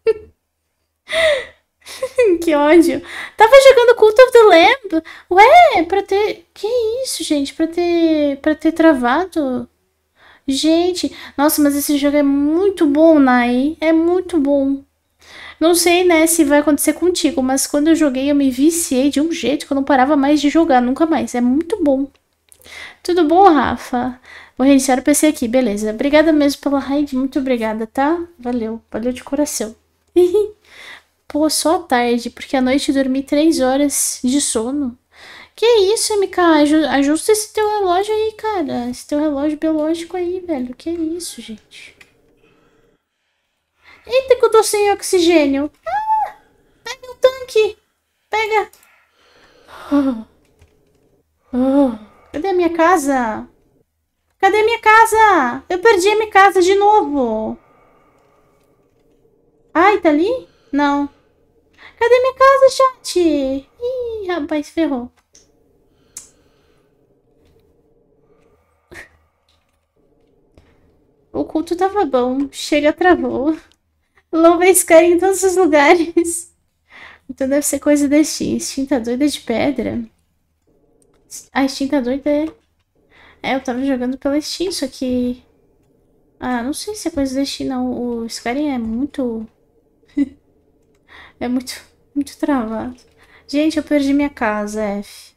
que ódio. Tava jogando Cult of the Lamb. Ué, pra ter... Que isso, gente? Pra ter... Pra ter travado? Gente, nossa, mas esse jogo é muito bom, Nai. É muito bom. Não sei, né, se vai acontecer contigo, mas quando eu joguei eu me viciei de um jeito que eu não parava mais de jogar, nunca mais. É muito bom. Tudo bom, Rafa? Vou reiniciar o PC aqui, beleza. Obrigada mesmo pela raid, muito obrigada, tá? Valeu, valeu de coração. Pô, só à tarde, porque à noite dormi 3 horas de sono. Que isso, MK? Ajusta é é esse teu relógio aí, cara. Esse teu relógio biológico aí, velho. Que isso, gente? Eita, que eu tô sem oxigênio. Ah, pega o tanque. Pega. Oh. Oh. Cadê a minha casa? Cadê minha casa? Eu perdi a minha casa de novo. Ai, tá ali? Não. Cadê minha casa, chat? Ih, rapaz, ferrou. O culto tava bom. Chega, travou. Louvas caem em todos os lugares. Então deve ser coisa deste. Extinta tá doida de pedra. A extinta doida é é, eu tava jogando pela Steam, só que... Ah, não sei se é coisa da Steam, não. O Skyrim é muito... é muito, muito travado. Gente, eu perdi minha casa, F.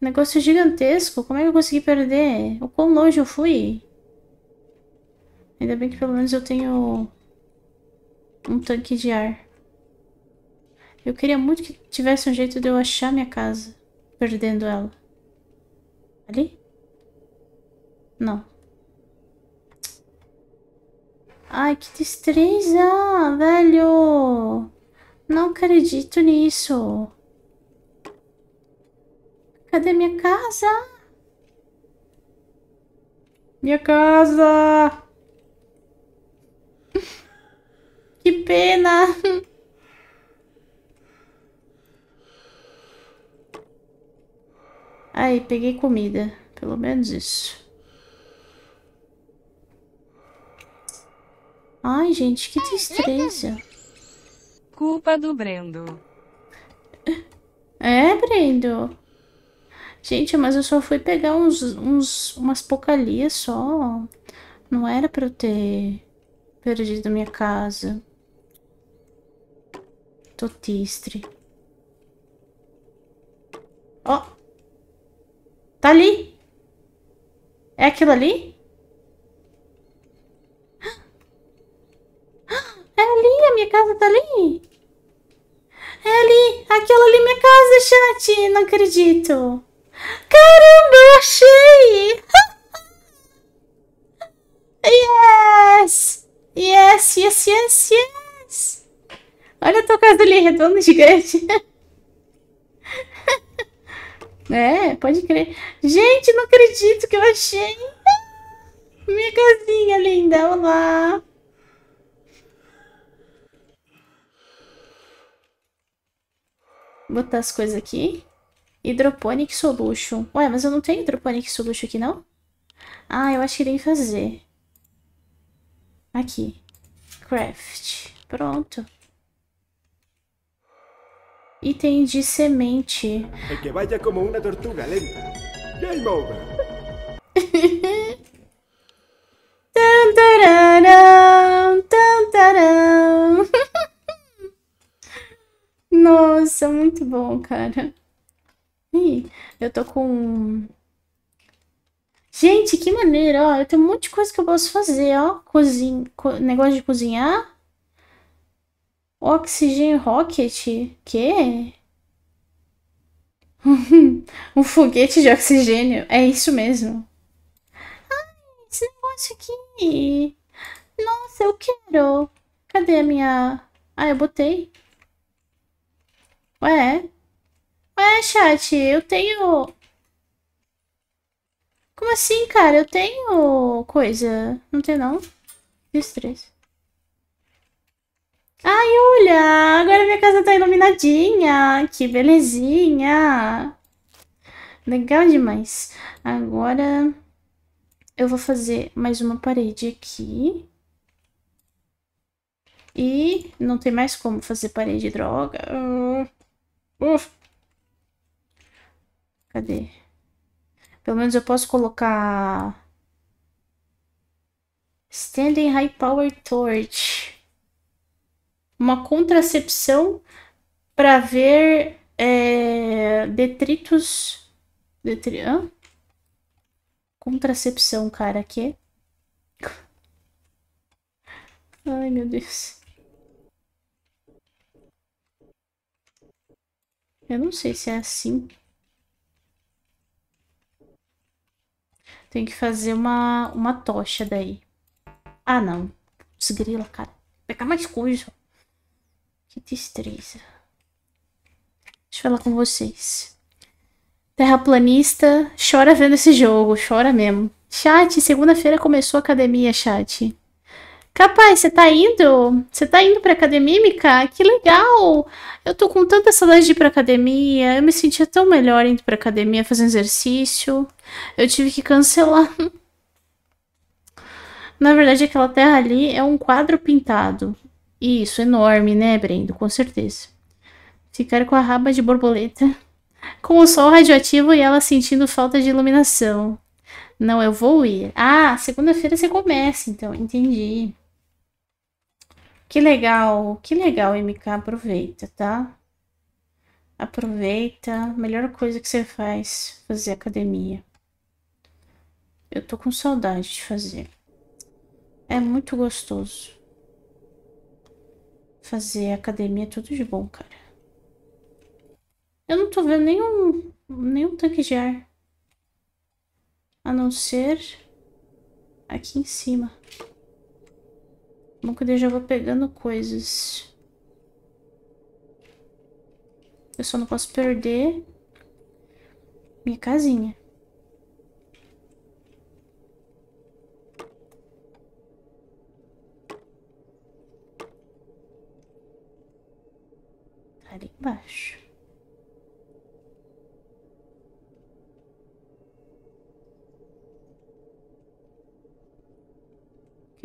Negócio gigantesco. Como é que eu consegui perder? O quão longe eu fui? Ainda bem que pelo menos eu tenho... Um tanque de ar. Eu queria muito que tivesse um jeito de eu achar minha casa. Perdendo ela. Ali? Não. Ai, que destreza, velho. Não acredito nisso. Cadê minha casa? Minha casa! que pena! Aí, peguei comida. Pelo menos isso. Ai, gente, que tristeza. Culpa do Brendo. É, Brendo? Gente, mas eu só fui pegar uns, uns umas pocalias só. Não era pra eu ter perdido minha casa. Tô triste. Ó. Oh. Tá ali. É aquilo ali? É ali, a minha casa tá ali. É ali, aquela ali é minha casa, chat. Não acredito. Caramba, eu achei. yes. Yes, yes, yes, yes. Olha a tua casa ali, redonda, gigante. É, pode crer. Gente, não acredito que eu achei. Ah, minha casinha linda, olá. botar as coisas aqui. Hydroponic Solution. Ué, mas eu não tenho Hydroponic Solution aqui, não? Ah, eu acho que irei fazer. Aqui. Craft. Pronto. Item de semente. É que vaya como uma tortuga lenta. Game over. tan, taran, nossa, muito bom, cara. Ih, eu tô com... Gente, que maneiro, ó. Eu tenho um monte de coisa que eu posso fazer, ó. Cozin... Co... Negócio de cozinhar. Oxigênio Rocket? quê? um foguete de oxigênio. É isso mesmo. Ai, esse negócio aqui. Nossa, eu quero. Cadê a minha... Ah, eu botei. Ué? Ué, chat, eu tenho... Como assim, cara? Eu tenho coisa. Não tem não? Destreza. Ai, olha! Agora minha casa tá iluminadinha. Que belezinha. Legal demais. Agora eu vou fazer mais uma parede aqui. E não tem mais como fazer parede, droga. Uf. Cadê? Pelo menos eu posso colocar... Standing High Power Torch. Uma contracepção para ver é, detritos... Detri... Hã? Contracepção, cara, aqui. Ai, meu Deus. Eu não sei se é assim. Tem que fazer uma, uma tocha daí. Ah, não. Desgrila, cara. Vou pegar mais coisa. Que destreza. Deixa eu falar com vocês. Terraplanista, chora vendo esse jogo. Chora mesmo. Chat, segunda-feira começou a academia, chat. Capaz, você tá indo? Você tá indo pra academia, Mika? Que legal! Eu tô com tanta saudade de ir pra academia. Eu me sentia tão melhor indo pra academia, fazendo exercício. Eu tive que cancelar. Na verdade, aquela terra ali é um quadro pintado. Isso, enorme, né, Brendo? Com certeza. Ficar com a raba de borboleta. Com o sol radioativo e ela sentindo falta de iluminação. Não, eu vou ir. Ah, segunda-feira você começa, então. Entendi. Que legal, que legal, MK, aproveita, tá? Aproveita, melhor coisa que você faz, fazer academia. Eu tô com saudade de fazer. É muito gostoso. Fazer academia é tudo de bom, cara. Eu não tô vendo nenhum, nenhum tanque de ar. A não ser aqui em cima. Bom que eu já vou pegando coisas. Eu só não posso perder minha casinha. Tá ali embaixo.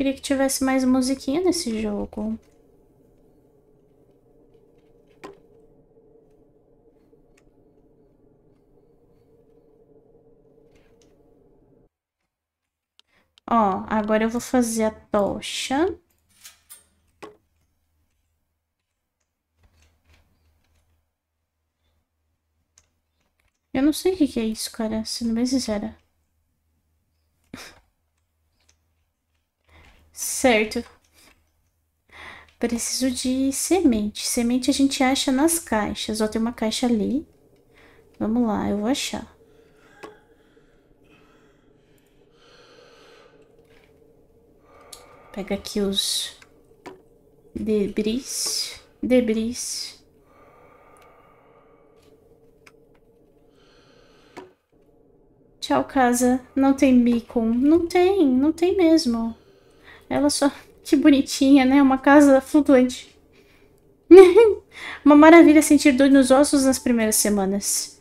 Queria que tivesse mais musiquinha nesse jogo. Ó, agora eu vou fazer a tocha. Eu não sei o que, que é isso, cara, sendo bem sincera. certo? Preciso de semente. Semente a gente acha nas caixas. Ó, tem uma caixa ali. Vamos lá, eu vou achar. Pega aqui os debris. Debris. Tchau, casa. Não tem beacon. Não tem, não tem mesmo. Ela só. Que bonitinha, né? Uma casa flutuante. Uma maravilha sentir dor nos ossos nas primeiras semanas.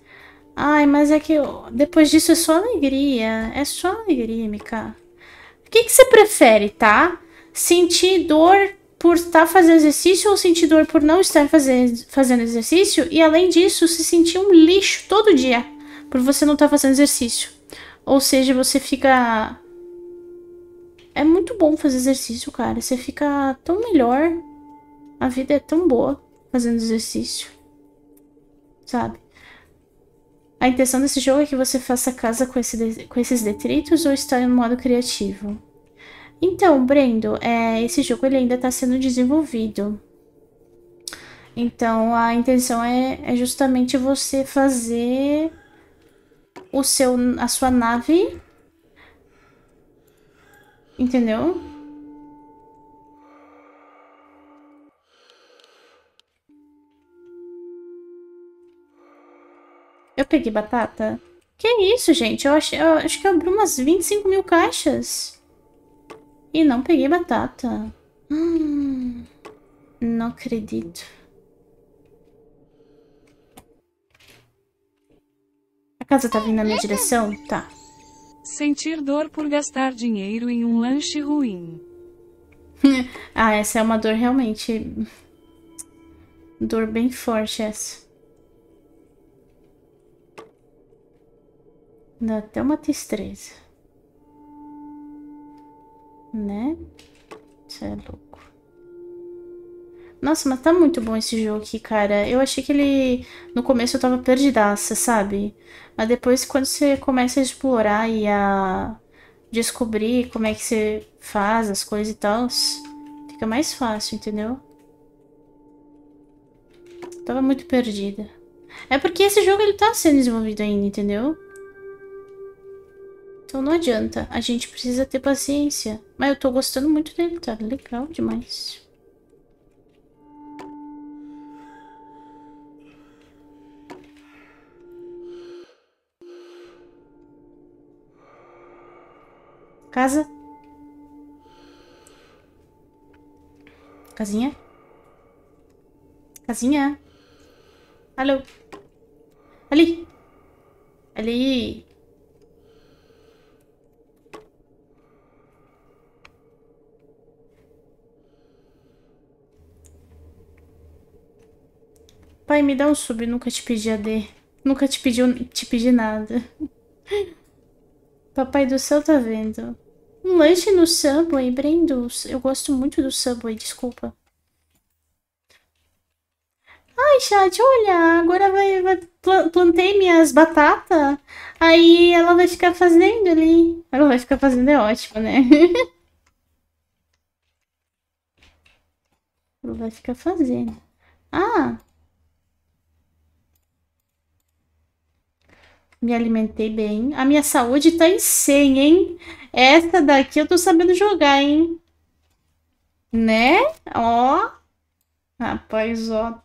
Ai, mas é que eu... depois disso é só alegria. É só alegria, Mika. O que, que você prefere, tá? Sentir dor por estar tá fazendo exercício ou sentir dor por não estar fazendo, fazendo exercício? E além disso, se sentir um lixo todo dia por você não estar tá fazendo exercício. Ou seja, você fica é muito bom fazer exercício, cara. Você fica tão melhor. A vida é tão boa fazendo exercício. Sabe? A intenção desse jogo é que você faça casa com, esse com esses detritos ou está em modo criativo? Então, Brendo, é, esse jogo ele ainda está sendo desenvolvido. Então, a intenção é, é justamente você fazer o seu, a sua nave Entendeu? Eu peguei batata? Que isso, gente? Eu acho, eu acho que eu abri umas 25 mil caixas. E não peguei batata. Hum, não acredito. A casa tá vindo na minha direção? Tá. Sentir dor por gastar dinheiro em um lanche ruim. ah, essa é uma dor realmente. Dor bem forte essa. Dá até uma tristeza. Né? Isso é louco. Nossa, mas tá muito bom esse jogo aqui, cara. Eu achei que ele... No começo eu tava perdidaça, sabe? Mas depois, quando você começa a explorar e a... Descobrir como é que você faz as coisas e tal, fica mais fácil, entendeu? Tava muito perdida. É porque esse jogo ele tá sendo desenvolvido ainda, entendeu? Então não adianta. A gente precisa ter paciência. Mas eu tô gostando muito dele, tá? Legal demais. Casa? Casinha? Casinha? Alô? Ali! Ali! Pai, me dá um sub, nunca te pedi AD. Nunca te pedi, te pedi nada. Papai do céu tá vendo. Um lanche no Subway, Brendo. Eu gosto muito do Subway, desculpa. Ai, chat, olha, agora vai, vai plantei minhas batatas. Aí ela vai ficar fazendo ali. Ela vai ficar fazendo, é ótimo, né? ela vai ficar fazendo. Ah, me alimentei bem. A minha saúde tá em 100, hein? Essa daqui eu tô sabendo jogar, hein? Né? Ó. Rapaz, ó.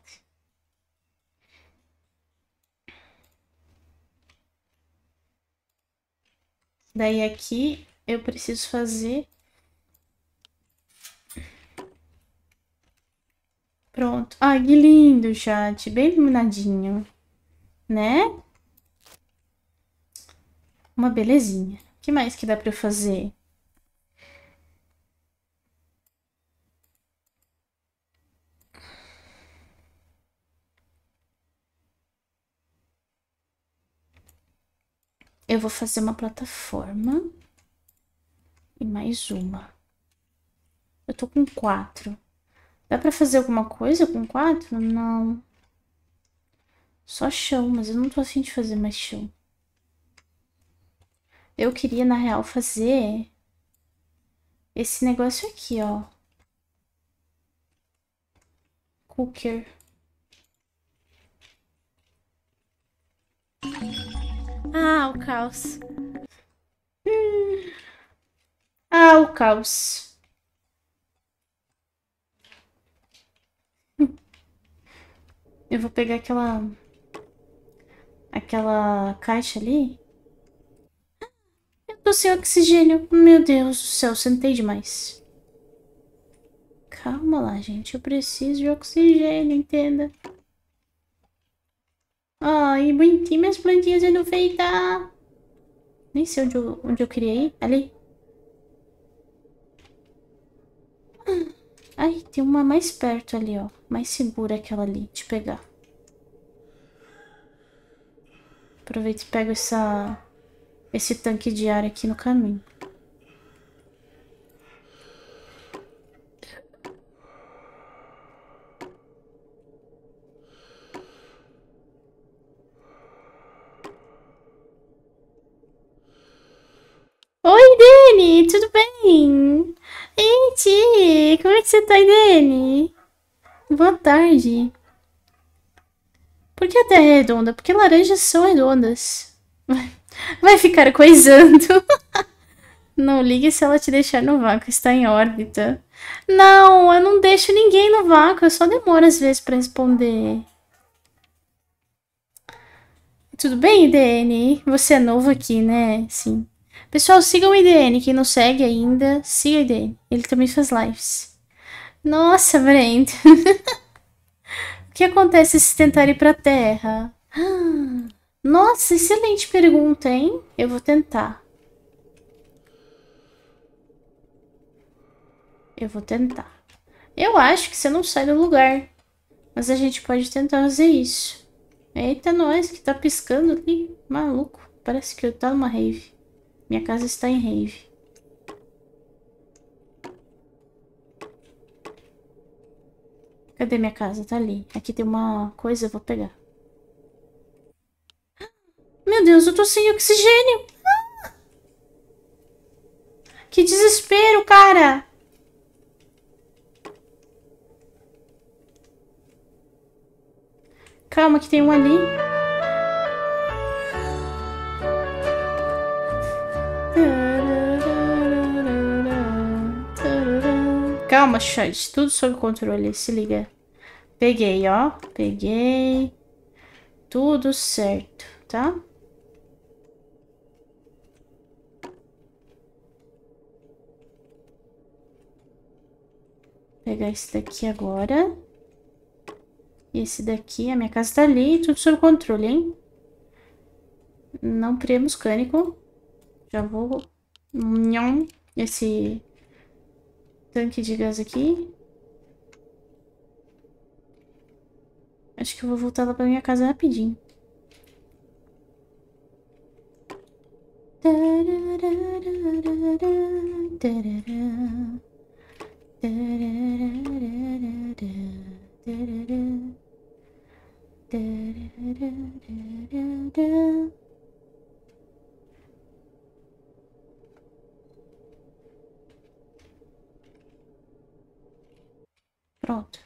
Daí aqui eu preciso fazer... Pronto. Ai, que lindo, chat. Bem iluminadinho. Né? uma belezinha. O que mais que dá para eu fazer? Eu vou fazer uma plataforma e mais uma. Eu tô com quatro. Dá pra fazer alguma coisa com quatro? Não. Só chão, mas eu não tô afim de fazer mais chão. Eu queria, na real, fazer esse negócio aqui, ó. Cooker. Ah, o caos. Hum. Ah, o caos. Eu vou pegar aquela... Aquela caixa ali Tô sem oxigênio. Meu Deus do céu, sentei demais. Calma lá, gente. Eu preciso de oxigênio, entenda. Ai, bonitinho minhas plantinhas sendo feitas. Nem sei onde eu, onde eu queria ir. Ali. Ai, tem uma mais perto ali, ó. Mais segura aquela ali de pegar. Aproveita e pego essa esse tanque de ar aqui no caminho. Oi, Dani, tudo bem? Gente, como é que você tá, Dani? Boa tarde. Por que a terra é redonda? Porque laranjas são redondas. Vai ficar coisando. Não ligue se ela te deixar no vácuo, está em órbita. Não, eu não deixo ninguém no vácuo, eu só demoro às vezes para responder. Tudo bem, IDN? Você é novo aqui, né? Sim. Pessoal, sigam o IDN. Quem não segue ainda, siga o IDN. Ele também faz lives. Nossa, Brent. o que acontece se tentar ir a Terra? Ah. Nossa, excelente pergunta, hein? Eu vou tentar. Eu vou tentar. Eu acho que você não sai do lugar. Mas a gente pode tentar fazer isso. Eita, nós que tá piscando ali. Maluco. Parece que eu tô tá numa rave. Minha casa está em rave. Cadê minha casa? Tá ali. Aqui tem uma coisa, eu vou pegar. Meu Deus, eu tô sem oxigênio. Ah! Que desespero, cara. Calma que tem um ali. Calma, chat. Tudo sob controle. Se liga. Peguei, ó. Peguei. Tudo certo, tá? pegar esse daqui agora. E esse daqui, a minha casa tá ali, tudo sob controle, hein? Não criemos cânico. Já vou... Nham, esse tanque de gás aqui. Acho que eu vou voltar lá pra minha casa rapidinho. Tararara, tararara, tararara. Pronto.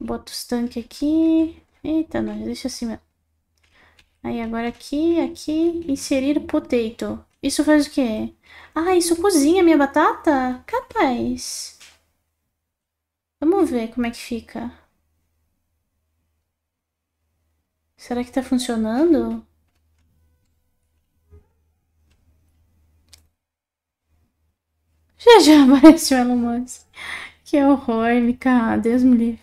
Boto os tanques aqui. Eita, não deixa assim mesmo. Aí agora aqui, aqui, inserir potato. Isso faz o quê? Ah, isso cozinha minha batata? Capaz. Vamos ver como é que fica. Será que tá funcionando? Já já aparece o Elon Musk. Que horror, Mika. Deus me livre.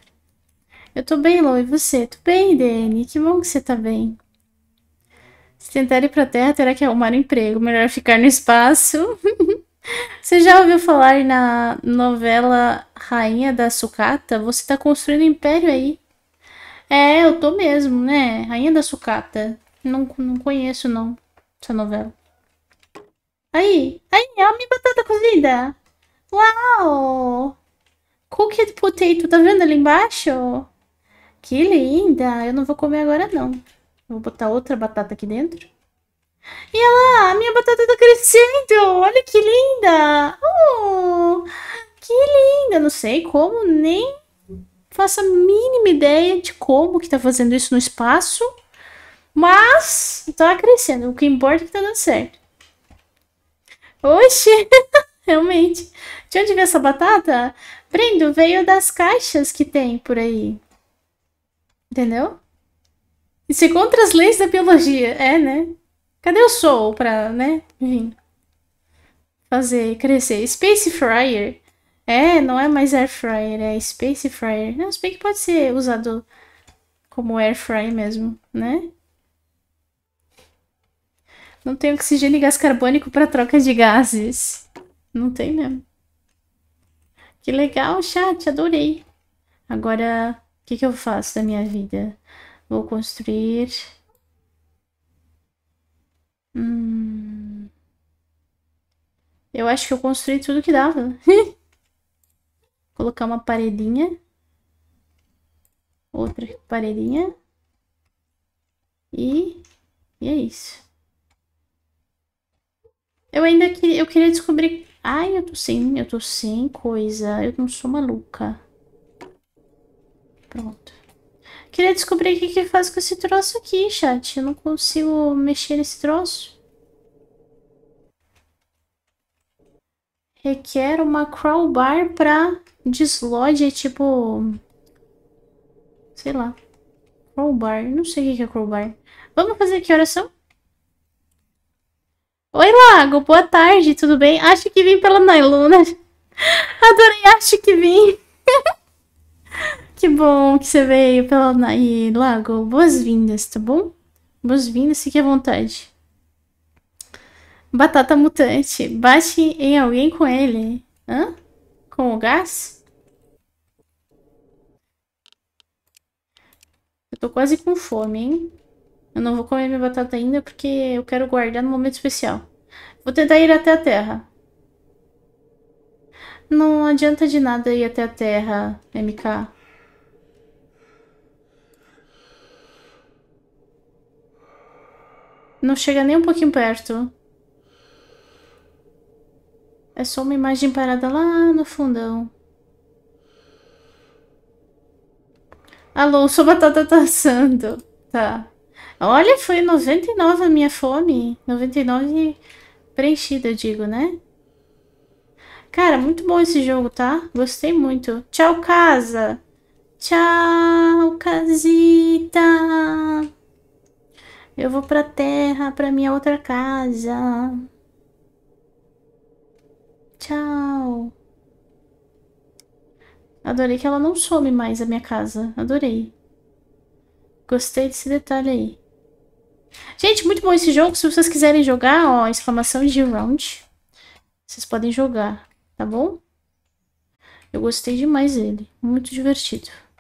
Eu tô bem, Lou. E você? Tô bem, Dani. Que bom que você tá bem. Se tentar ir pra Terra, terá que arrumar um emprego. Melhor ficar no espaço. Você já ouviu falar na novela Rainha da Sucata? Você tá construindo um império aí. É, eu tô mesmo, né? Rainha da Sucata. Não, não conheço, não, essa novela. Aí, aí, a minha batata cozida. Uau! Cooked potato, tá vendo ali embaixo? Que linda! Eu não vou comer agora, não. Vou botar outra batata aqui dentro. E olha lá, ah, a minha batata tá crescendo! Olha que linda! Oh, que linda! Não sei como, nem faço a mínima ideia de como que tá fazendo isso no espaço. Mas tá crescendo. O que importa é que tá dando certo. Oxi! Realmente. De onde veio essa batata? Brindo, veio das caixas que tem por aí. Entendeu? Isso é contra as leis da biologia, é, né? Cadê o Sol pra, né? Enfim. Fazer crescer. Space Fryer. É, não é mais Air Fryer, é Space Fryer. Não, se bem que pode ser usado como Air Fryer mesmo, né? Não tem oxigênio e gás carbônico para troca de gases. Não tem mesmo. Que legal, chat, adorei. Agora, o que, que eu faço da minha vida? Vou construir. Hum... Eu acho que eu construí tudo que dava. Colocar uma paredinha. Outra paredinha. E... E é isso. Eu ainda que... Eu queria descobrir... Ai, eu tô sem... Eu tô sem coisa. Eu não sou maluca. Pronto. Queria descobrir o que, que faz com esse troço aqui, chat. Eu não consigo mexer nesse troço. Requer uma crowbar pra dislodge, tipo... Sei lá. Crowbar. Não sei o que é crowbar. Vamos fazer aqui oração? Oi, Lago. Boa tarde. Tudo bem? Acho que vim pela Nailuna. Adorei. Acho que vim. Que bom que você veio, pela... E, Lago, boas-vindas, tá bom? Boas-vindas, fique à vontade. Batata mutante. Bate em alguém com ele. Hã? Com o gás? Eu tô quase com fome, hein? Eu não vou comer minha batata ainda porque eu quero guardar no momento especial. Vou tentar ir até a Terra. Não adianta de nada ir até a Terra, MK. Não chega nem um pouquinho perto. É só uma imagem parada lá no fundão. Alô, sua batata tá assando. Tá. Olha, foi 99 a minha fome. 99 preenchida, digo, né? Cara, muito bom esse jogo, tá? Gostei muito. Tchau, casa! Tchau, casita! Eu vou pra terra, pra minha outra casa. Tchau. Adorei que ela não some mais a minha casa. Adorei. Gostei desse detalhe aí. Gente, muito bom esse jogo. Se vocês quiserem jogar, ó, exclamação de round. Vocês podem jogar, tá bom? Eu gostei demais dele. Muito divertido.